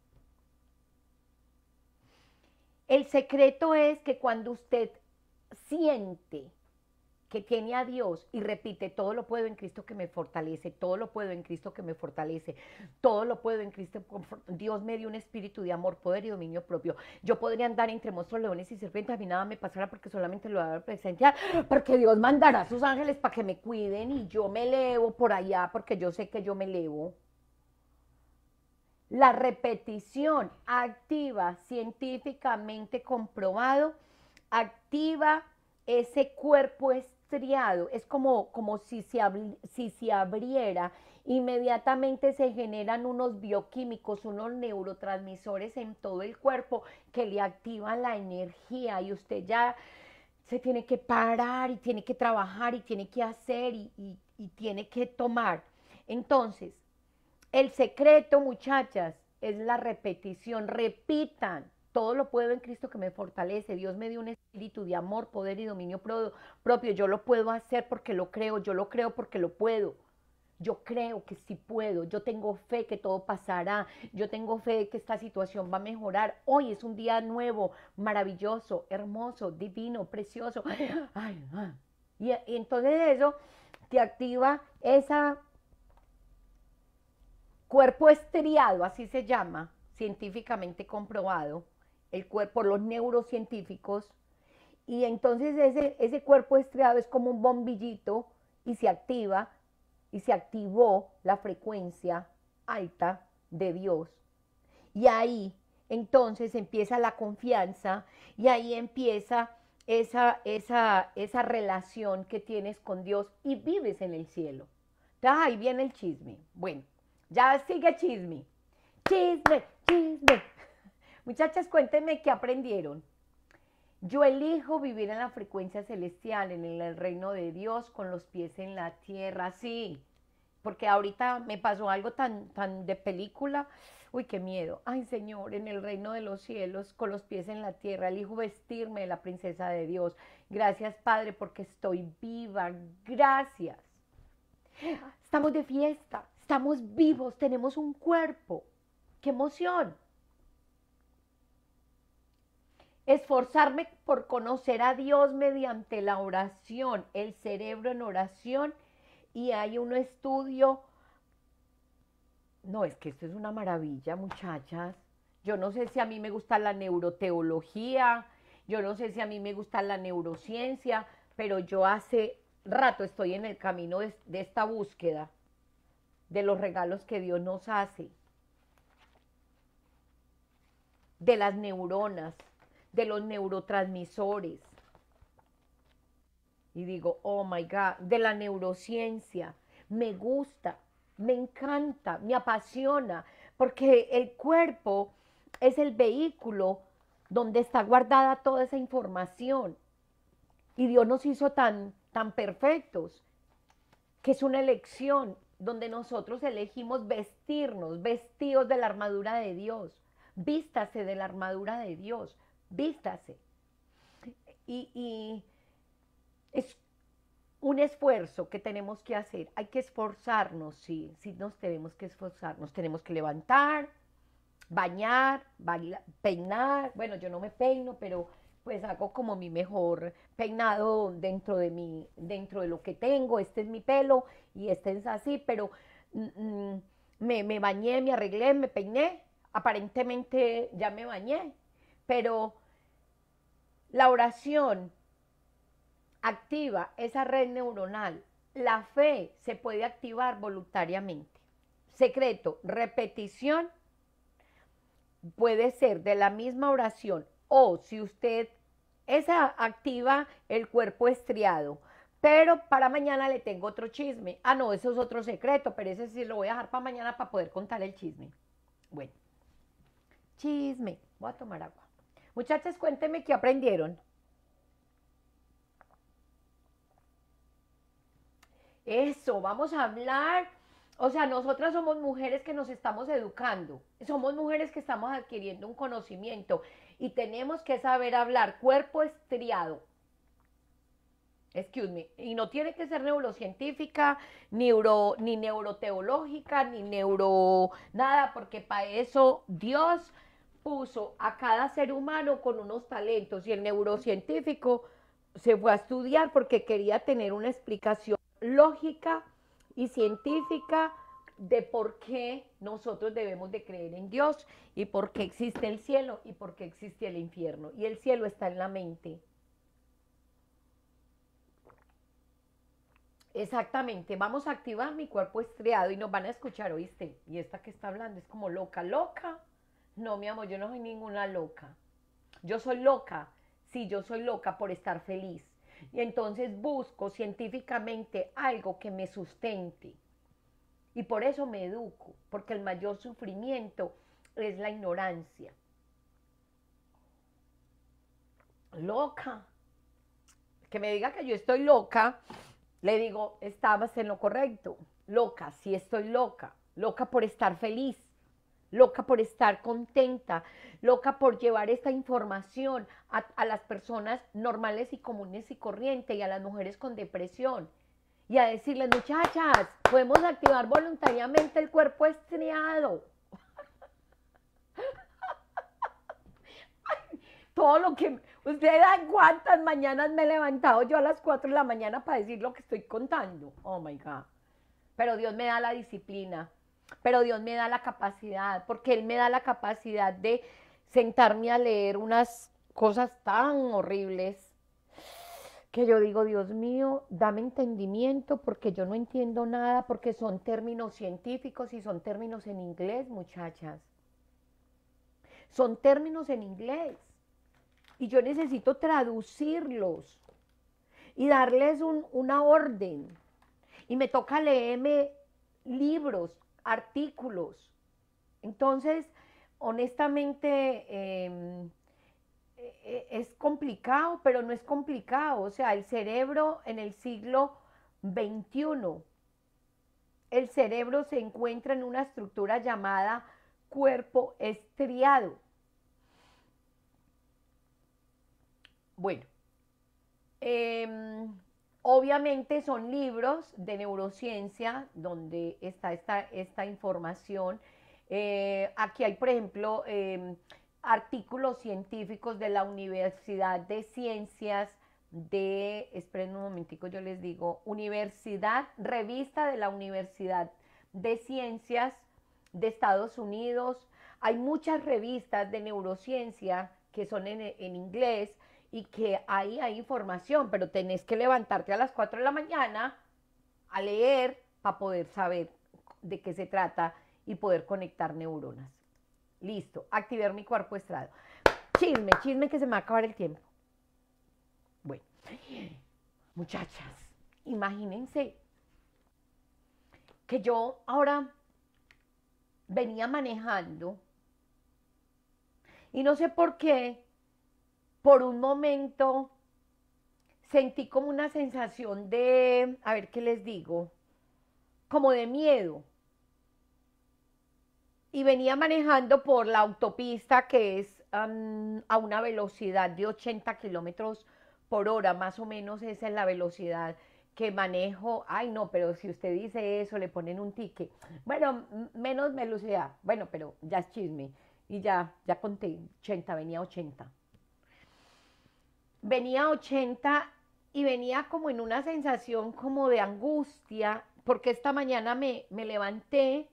Speaker 1: el secreto es que cuando usted siente que tiene a Dios y repite, todo lo puedo en Cristo que me fortalece, todo lo puedo en Cristo que me fortalece, todo lo puedo en Cristo, Dios me dio un espíritu de amor, poder y dominio propio. Yo podría andar entre monstruos, leones y serpientes, a mí nada me pasará porque solamente lo a presencia, porque Dios mandará a sus ángeles para que me cuiden y yo me elevo por allá, porque yo sé que yo me elevo. La repetición activa, científicamente comprobado, activa ese cuerpo es como, como si, se si se abriera, inmediatamente se generan unos bioquímicos, unos neurotransmisores en todo el cuerpo que le activan la energía y usted ya se tiene que parar y tiene que trabajar y tiene que hacer y tiene que tomar. Entonces, el secreto, muchachas, es la repetición. Repitan, todo lo puedo en Cristo que me fortalece. Dios me dio un espíritu de amor, poder y dominio propio. Yo lo puedo hacer porque lo creo, yo lo creo porque lo puedo. Yo creo que sí puedo, yo tengo fe que todo pasará, yo tengo fe que esta situación va a mejorar. Hoy es un día nuevo, maravilloso, hermoso, divino, precioso. Y, entonces eso te activa ese cuerpo estriado, así se llama, científicamente comprobado, el cuerpo, los neurocientíficos, y entonces ese, ese cuerpo estriado es como un bombillito y se activa y se activó la frecuencia alta de Dios. Y ahí entonces empieza la confianza y ahí empieza esa, esa, esa relación que tienes con Dios y vives en el cielo. ahí viene el chisme. Bueno, ya sigue chisme. Chisme, chisme, Muchachas, cuéntenme qué aprendieron. Yo elijo vivir en la frecuencia celestial, en el reino de Dios, con los pies en la tierra, sí. Porque ahorita me pasó algo tan, tan de película. Uy, qué miedo. Ay, Señor, en el reino de los cielos, con los pies en la tierra, elijo vestirme de la princesa de Dios. Gracias, Padre, porque estoy viva. Gracias. Estamos de fiesta, estamos vivos, tenemos un cuerpo. ¡Qué emoción! Esforzarme por conocer a Dios mediante la oración, el cerebro en oración. Y hay un estudio. No, es que esto es una maravilla, muchachas. Yo no sé si a mí me gusta la neuroteología, yo no sé si a mí me gusta la neurociencia, pero yo hace rato estoy en el camino de, esta búsqueda de los regalos que Dios nos hace, de las neuronas, de los neurotransmisores. Y digo, oh my God, de la neurociencia. Me gusta, me encanta, me apasiona, porque el cuerpo es el vehículo donde está guardada toda esa información. Y Dios nos hizo tan, tan perfectos, que es una elección donde nosotros elegimos vestirnos, vestidos de la armadura de Dios. Vístase de la armadura de Dios vístase. Y, es un esfuerzo que tenemos que hacer. Hay que esforzarnos, sí, sí nos tenemos que esforzar. Nos tenemos que levantar, bañar, peinar. Bueno, yo no me peino, pero pues hago como mi mejor peinado dentro de mi, dentro de lo que tengo. Este es mi pelo y este es así, pero mm, mm, me, me bañé, me arreglé, me peiné. Aparentemente ya me bañé, pero la oración activa esa red neuronal. La fe se puede activar voluntariamente. Secreto, repetición puede ser de la misma oración o si usted esa activa el cuerpo estriado. Pero para mañana le tengo otro chisme. Ah, no, eso es otro secreto, pero ese sí lo voy a dejar para mañana para poder contar el chisme. Bueno, chisme, voy a tomar agua. Muchachas, cuéntenme qué aprendieron. Eso, vamos a hablar. O sea, nosotras somos mujeres que nos estamos educando, somos mujeres que estamos adquiriendo un conocimiento y tenemos que saber hablar cuerpo estriado. Excuse me. Y no tiene que ser neurocientífica, neuro, ni neuroteológica, ni neuro nada, porque para eso Dios puso a cada ser humano con unos talentos y el neurocientífico se fue a estudiar porque quería tener una explicación lógica y científica de por qué nosotros debemos de creer en Dios y por qué existe el cielo y por qué existe el infierno. Y el cielo está en la mente. Exactamente, vamos a activar mi cuerpo estriado y nos van a escuchar, ¿oíste? Y esta que está hablando es como loca, loca. No, mi amor, yo no soy ninguna loca. Yo soy loca. Sí, yo soy loca por estar feliz. Y entonces busco científicamente algo que me sustente. Y por eso me educo, porque el mayor sufrimiento es la ignorancia. Loca. Que me diga que yo estoy loca, le digo, estabas en lo correcto. Loca, sí estoy loca. Loca por estar feliz loca por estar contenta, loca por llevar esta información a, las personas normales y comunes y corrientes y a las mujeres con depresión. Y a decirles, muchachas, podemos activar voluntariamente el cuerpo estriado. todo lo que ustedes dan, cuántas mañanas me he levantado yo a las 4 de la mañana para decir lo que estoy contando. Oh my God. Pero Dios me da la disciplina pero Dios me da la capacidad, porque Él me da la capacidad de sentarme a leer unas cosas tan horribles que yo digo, Dios mío, dame entendimiento porque yo no entiendo nada, porque son términos científicos y son términos en inglés, muchachas. Son términos en inglés y yo necesito traducirlos y darles una orden. Y me toca leerme libros, artículos. Entonces, honestamente, em, e, e, es complicado, pero no es complicado. O sea, el cerebro en el siglo XXI, el cerebro se encuentra en una estructura llamada cuerpo estriado. Bueno, em, Obviamente son libros de neurociencia donde está esta, esta información. Eh, aquí hay, por ejemplo, em, artículos científicos de la Universidad de Ciencias de, esperen un momentico, yo les digo, Universidad, revista de la Universidad de Ciencias de Estados Unidos. Hay muchas revistas de neurociencia que son en, en inglés y que ahí hay información, pero tenés que levantarte a las 4 de la mañana a leer para poder saber de qué se trata y poder conectar neuronas. Listo, activar mi cuerpo estrado. Chisme, chisme que se me va a acabar el tiempo. Bueno, muchachas, imagínense que yo ahora venía manejando y no sé por qué por un momento sentí como una sensación de, a ver qué les digo, como de miedo. Y venía manejando por la autopista que es a una velocidad de 80 kilómetros por hora, más o menos esa es la velocidad que manejo. Ay, no, pero si usted dice eso, le ponen un tique. Bueno, menos velocidad. Bueno, pero ya es chisme. Y ya, ya conté 80, venía 80 venía 80 y venía como en una sensación como de angustia, porque esta mañana me, levanté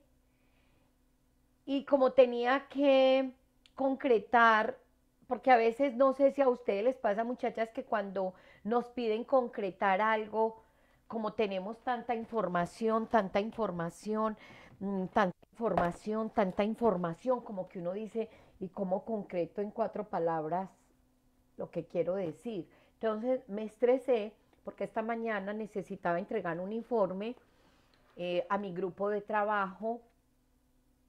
Speaker 1: y como tenía que concretar, porque a veces no sé si a ustedes les pasa muchachas que cuando nos piden concretar algo, como tenemos tanta información, tanta información, mm, tanta información, tanta información, como que uno dice, ¿y cómo concreto en cuatro palabras lo que quiero decir. Entonces me estresé porque esta mañana necesitaba entregar un informe eh, a mi grupo de trabajo.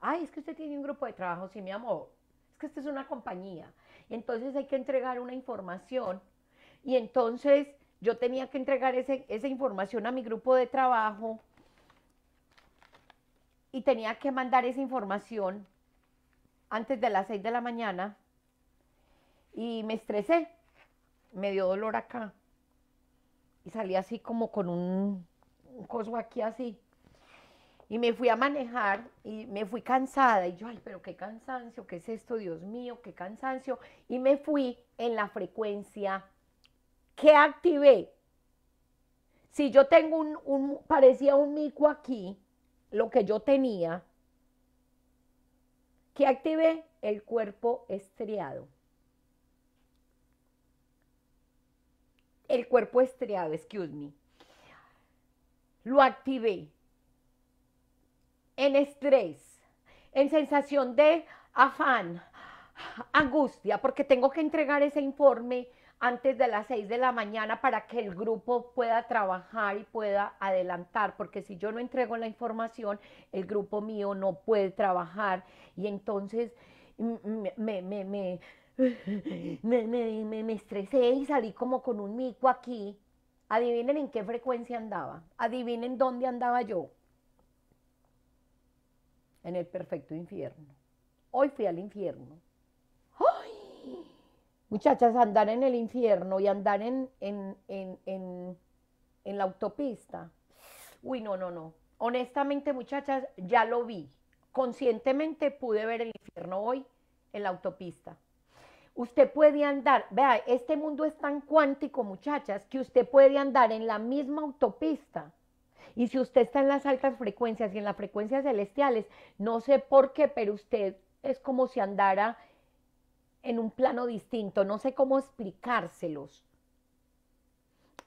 Speaker 1: Ay, es que usted tiene un grupo de trabajo, sí, mi amor. Es que usted es una compañía. Entonces hay que entregar una información. Y entonces yo tenía que entregar ese, esa información a mi grupo de trabajo y tenía que mandar esa información antes de las 6 de la mañana y me estresé, me dio dolor acá y salí así como con un, coso aquí así. Y me fui a manejar y me fui cansada. Y yo, ay, pero qué cansancio, qué es esto, Dios mío, qué cansancio. Y me fui en la frecuencia que activé. Si yo tengo un, parecía un mico aquí, lo que yo tenía, que activé el cuerpo estriado. el cuerpo estriado, excuse me. Lo activé en estrés, en sensación de afán, angustia, porque tengo que entregar ese informe antes de las 6 de la mañana para que el grupo pueda trabajar y pueda adelantar, porque si yo no entrego la información, el grupo mío no puede trabajar y entonces mm, mm, me, me, me me, me, me, estresé y salí como con un mico aquí. Adivinen en qué frecuencia andaba. Adivinen dónde andaba yo. En el perfecto infierno. Hoy fui al infierno. Muchachas, andar en el infierno y andar en la autopista. Uy, no, no, no. Honestamente, muchachas, ya lo vi. Conscientemente pude ver el infierno hoy en la autopista. Usted puede andar, vea, este mundo es tan cuántico, muchachas, que usted puede andar en la misma autopista. Y si usted está en las altas frecuencias y en las frecuencias celestiales, no sé por qué, pero usted es como si andara en un plano distinto. No sé cómo explicárselos.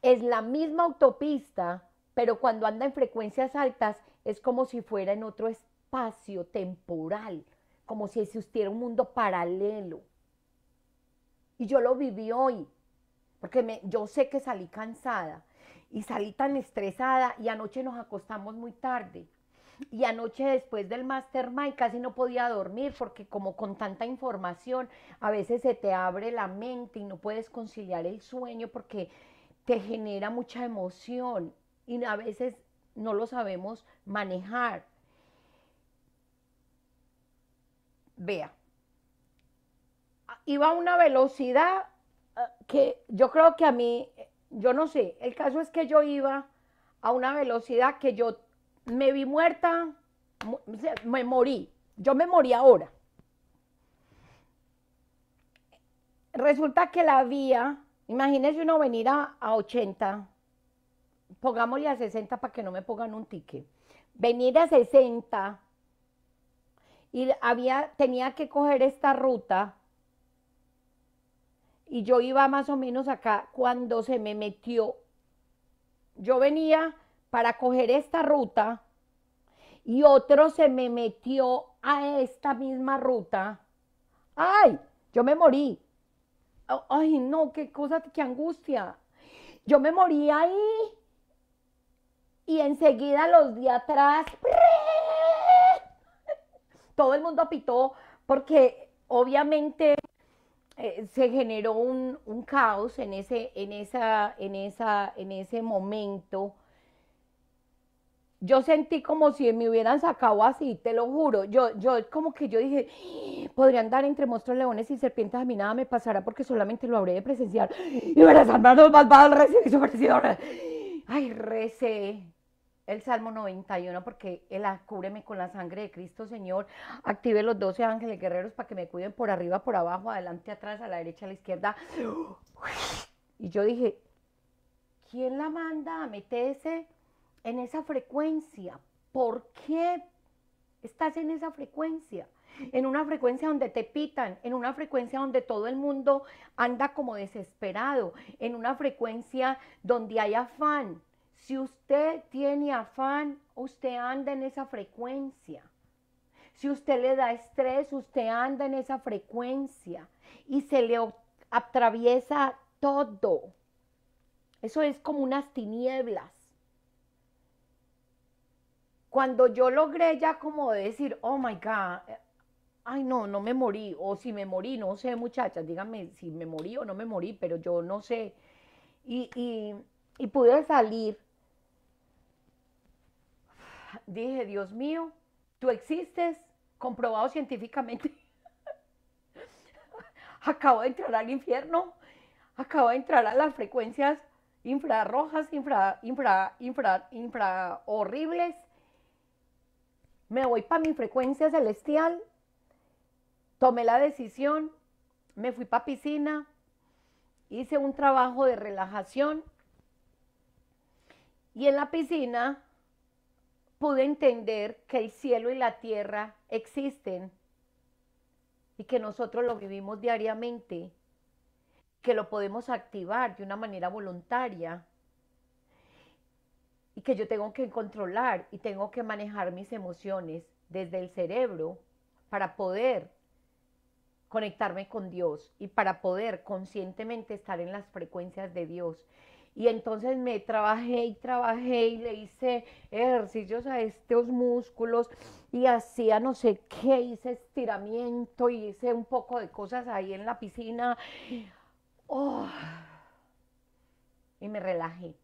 Speaker 1: Es la misma autopista, pero cuando anda en frecuencias altas es como si fuera en otro espacio temporal, como si existiera un mundo paralelo. Y yo lo viví hoy, porque yo sé que salí cansada y salí tan estresada y anoche nos acostamos muy tarde. Y anoche después del mastermind casi no podía dormir porque como con tanta información a veces se te abre la mente y no puedes conciliar el sueño porque te genera mucha emoción y a veces no lo sabemos manejar. Vea, iba a una velocidad eh, que yo creo que a mí, yo no sé, el caso es que yo iba a una velocidad que yo me vi muerta, me morí, yo me morí ahora. Resulta que la vía, imagínense uno venir a, 80, pongámosle a 60 para que no me pongan un tique venir a 60 y había, tenía que coger esta ruta y yo iba más o menos acá cuando se me metió. Yo venía para coger esta ruta y otro se me metió a esta misma ruta. ¡Ay! Yo me morí. ¡Ay, no! ¡Qué cosa, qué angustia! Yo me morí ahí y enseguida los días atrás. Todo el mundo apitó porque obviamente eh, se generó un, caos en ese, en, esa, en, esa, en ese momento. Yo sentí como si me hubieran sacado así, te lo juro. Yo, yo como que yo dije, ¡Ah! podría andar entre monstruos, leones y serpientes, a mí nada me pasará porque solamente lo habré de presenciar. Y verás, más malvados, recibir su Ay, recé, el Salmo 91, porque Él cúbreme con la sangre de Cristo, Señor. Active los 12 ángeles guerreros para que me cuiden por arriba, por abajo, adelante, atrás, a la derecha, a la izquierda. Y yo dije, ¿quién la manda a meterse en esa frecuencia? ¿Por qué estás en esa frecuencia? En una frecuencia donde te pitan, en una frecuencia donde todo el mundo anda como desesperado, en una frecuencia donde hay afán, si usted tiene afán, usted anda en esa frecuencia. Si usted le da estrés, usted anda en esa frecuencia y se le atraviesa todo. Eso es como unas tinieblas. Cuando yo logré ya como decir, oh my God, eh, ay no, no me morí, o si me morí, no sé muchachas, díganme si me morí o no me morí, pero yo no sé. Y, y pude salir dije, Dios mío, tú existes, comprobado científicamente. acabo de entrar al infierno, acabo de entrar a las frecuencias infrarrojas, infra, infra, horribles. Me voy para mi frecuencia celestial. Tomé la decisión, me fui para piscina, hice un trabajo de relajación y en la piscina pude entender que el cielo y la tierra existen y que nosotros lo vivimos diariamente, que lo podemos activar de una manera voluntaria y que yo tengo que controlar y tengo que manejar mis emociones desde el cerebro para poder conectarme con Dios y para poder conscientemente estar en las frecuencias de Dios y entonces me trabajé y trabajé y le hice ejercicios a estos músculos y hacía no sé qué, hice estiramiento, hice un poco de cosas ahí en la piscina. Oh. Y me relajé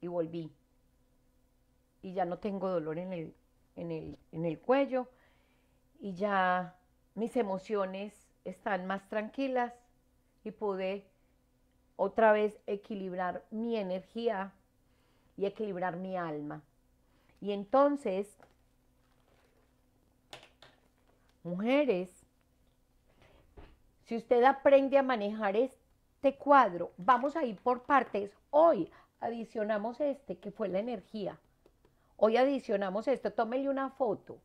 Speaker 1: y volví. Y ya no tengo dolor en el, en el, en el cuello y ya mis emociones están más tranquilas y pude otra vez equilibrar mi energía y equilibrar mi alma. Y entonces, mujeres, si usted aprende a manejar este cuadro, vamos a ir por partes. Hoy adicionamos este, que fue la energía. Hoy adicionamos esto. Tómele una foto.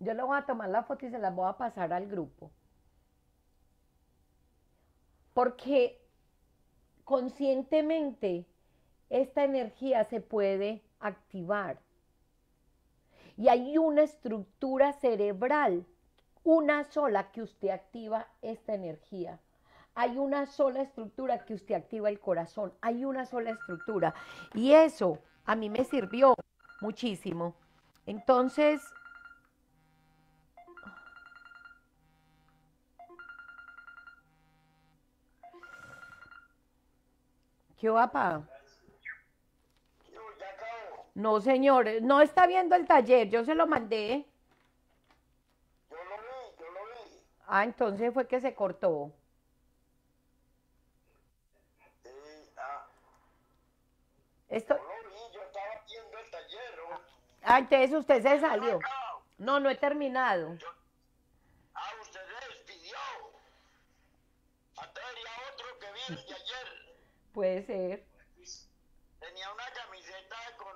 Speaker 1: Yo le voy a tomar la foto y se la voy a pasar al grupo porque conscientemente esta energía se puede activar. Y hay una estructura cerebral, una sola que usted activa esta energía. Hay una sola estructura que usted activa el corazón. Hay una sola estructura. Y eso a mí me sirvió muchísimo. Entonces, ¿Qué va, No, señor, no está viendo el taller, yo se lo mandé. Yo lo vi, yo lo vi. Ah, entonces fue que se cortó. Ah. Esto... Yo estaba viendo el taller. Ah, entonces usted se salió. No, no he terminado. Yo... Puede ser. Tenía una camiseta con.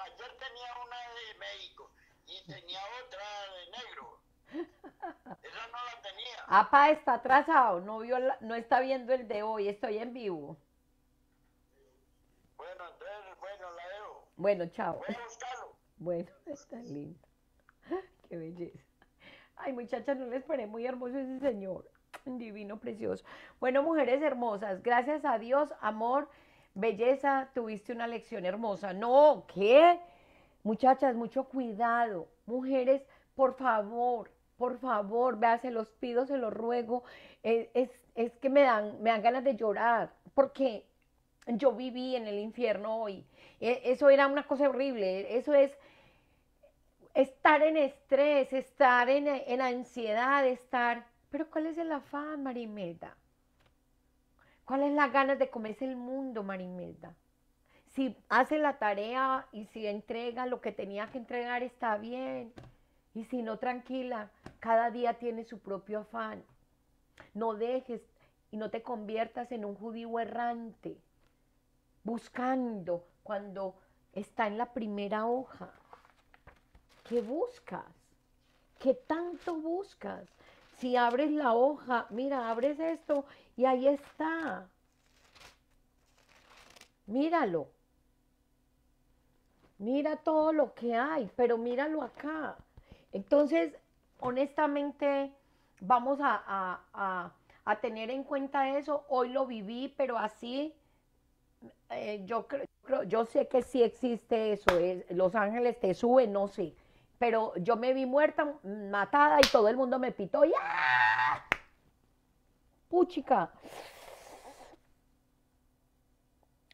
Speaker 1: Ayer tenía una de México y tenía otra de negro. Esa no la tenía. Apa está atrasado, no, vio la... no está viendo el de hoy, estoy en vivo. Bueno, entonces, bueno, la veo. Bueno, chao. Voy a Bueno, está lindo. Qué belleza. Ay, muchachas, no les paré muy hermoso ese señor divino, precioso. Bueno, mujeres hermosas, gracias a Dios, amor, belleza, tuviste una lección hermosa. No, ¿qué? Muchachas, mucho cuidado. Mujeres, por favor, por favor, vea, se los pido, se los ruego. Eh, es, que me dan, me dan ganas de llorar, porque yo viví en el infierno hoy. E, eso era una cosa horrible. Eso es estar en estrés, estar en, en ansiedad, estar pero ¿cuál es el afán, Marimelda? ¿Cuál es la ganas de comerse el mundo, Marimelda? Si hace la tarea y si entrega lo que tenía que entregar, está bien. Y si no, tranquila, cada día tiene su propio afán. No dejes y no te conviertas en un judío errante, buscando cuando está en la primera hoja. ¿Qué buscas? ¿Qué tanto buscas? Si abres la hoja, mira, abres esto y ahí está. Míralo. Mira todo lo que hay, pero míralo acá. Entonces, honestamente, vamos a, tener en cuenta eso. Hoy lo viví, pero así eh, yo creo, yo sé que sí existe eso, es, Los Ángeles te suben, no sé, pero yo me vi muerta, matada y todo el mundo me pitó y ¡ah! púchica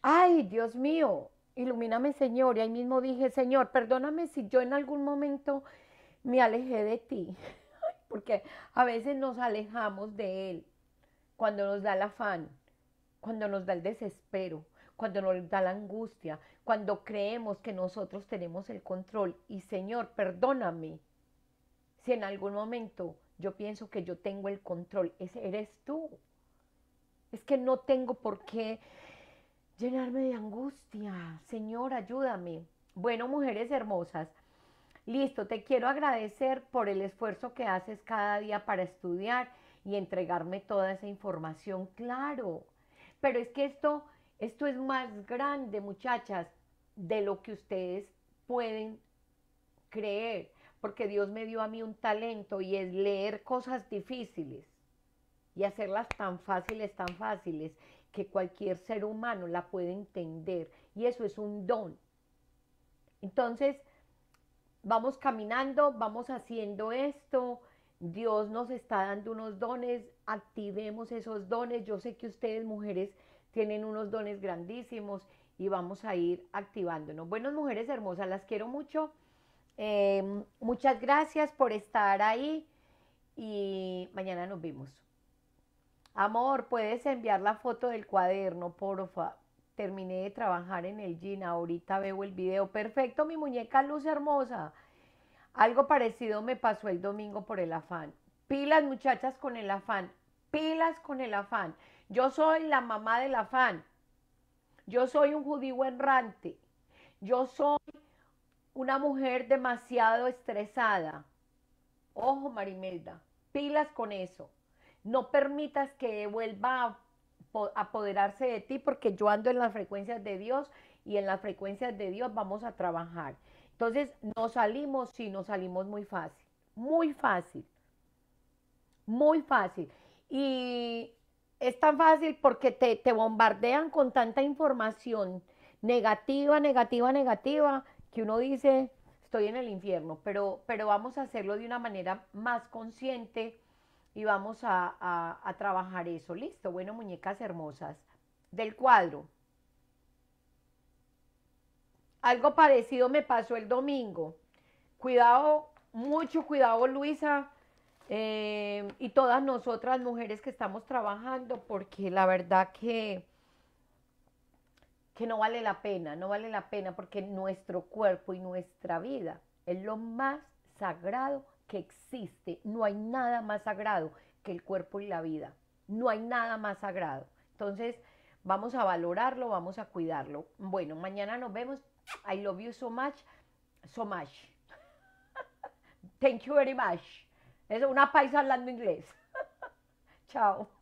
Speaker 1: ¡Ay, Dios mío! Ilumíname, Señor. Y ahí mismo dije, Señor, perdóname si yo en algún momento me alejé de ti. Porque a veces nos alejamos de Él cuando nos da el afán, cuando nos da el desespero, cuando nos da la angustia, cuando creemos que nosotros tenemos el control. Y Señor, perdóname si en algún momento yo pienso que yo tengo el control. Ese eres tú. Es que no tengo por qué llenarme de angustia. Señor, ayúdame. Bueno, mujeres hermosas, listo, te quiero agradecer por el esfuerzo que haces cada día para estudiar y entregarme toda esa información, claro. Pero es que esto esto es más grande, muchachas, de lo que ustedes pueden creer, porque Dios me dio a mí un talento y es leer cosas difíciles y hacerlas tan fáciles, tan fáciles, que cualquier ser humano la puede entender. Y eso es un don. Entonces, vamos caminando, vamos haciendo esto. Dios nos está dando unos dones, activemos esos dones. Yo sé que ustedes, mujeres, tienen unos dones grandísimos y vamos a ir activándonos. Buenas mujeres hermosas, las quiero mucho. Em, muchas gracias por estar ahí y mañana nos vimos. Amor, puedes enviar la foto del cuaderno, porfa. Terminé de trabajar en el jean, ahorita veo el video. Perfecto, mi muñeca luz hermosa. Algo parecido me pasó el domingo por el afán. Pilas muchachas con el afán, pilas con el afán. Yo soy la mamá del afán. Yo soy un judío errante. Yo soy una mujer demasiado estresada. Ojo, Marimelda, pilas con eso. No permitas que vuelva a apoderarse de ti porque yo ando en las frecuencias de Dios y en las frecuencias de Dios vamos a trabajar. Entonces, nos salimos, si nos salimos muy fácil, muy fácil, muy fácil. Y es tan fácil porque te, te bombardean con tanta información negativa, negativa, negativa, que uno dice, estoy en el infierno, pero, pero vamos a hacerlo de una manera más consciente y vamos a, a trabajar eso. Listo, bueno, muñecas hermosas. Del cuadro. Algo parecido me pasó el domingo. Cuidado, mucho cuidado, Luisa, Em, y todas nosotras mujeres que estamos trabajando, porque la verdad que, que no vale la pena, no vale la pena porque nuestro cuerpo y nuestra vida es lo más sagrado que existe. No hay nada más sagrado que el cuerpo y la vida. No hay nada más sagrado. Entonces, vamos a valorarlo, vamos a cuidarlo. Bueno, mañana nos vemos. I love you so much. So much. Thank you very much. Es una paisa hablando inglés. Chao.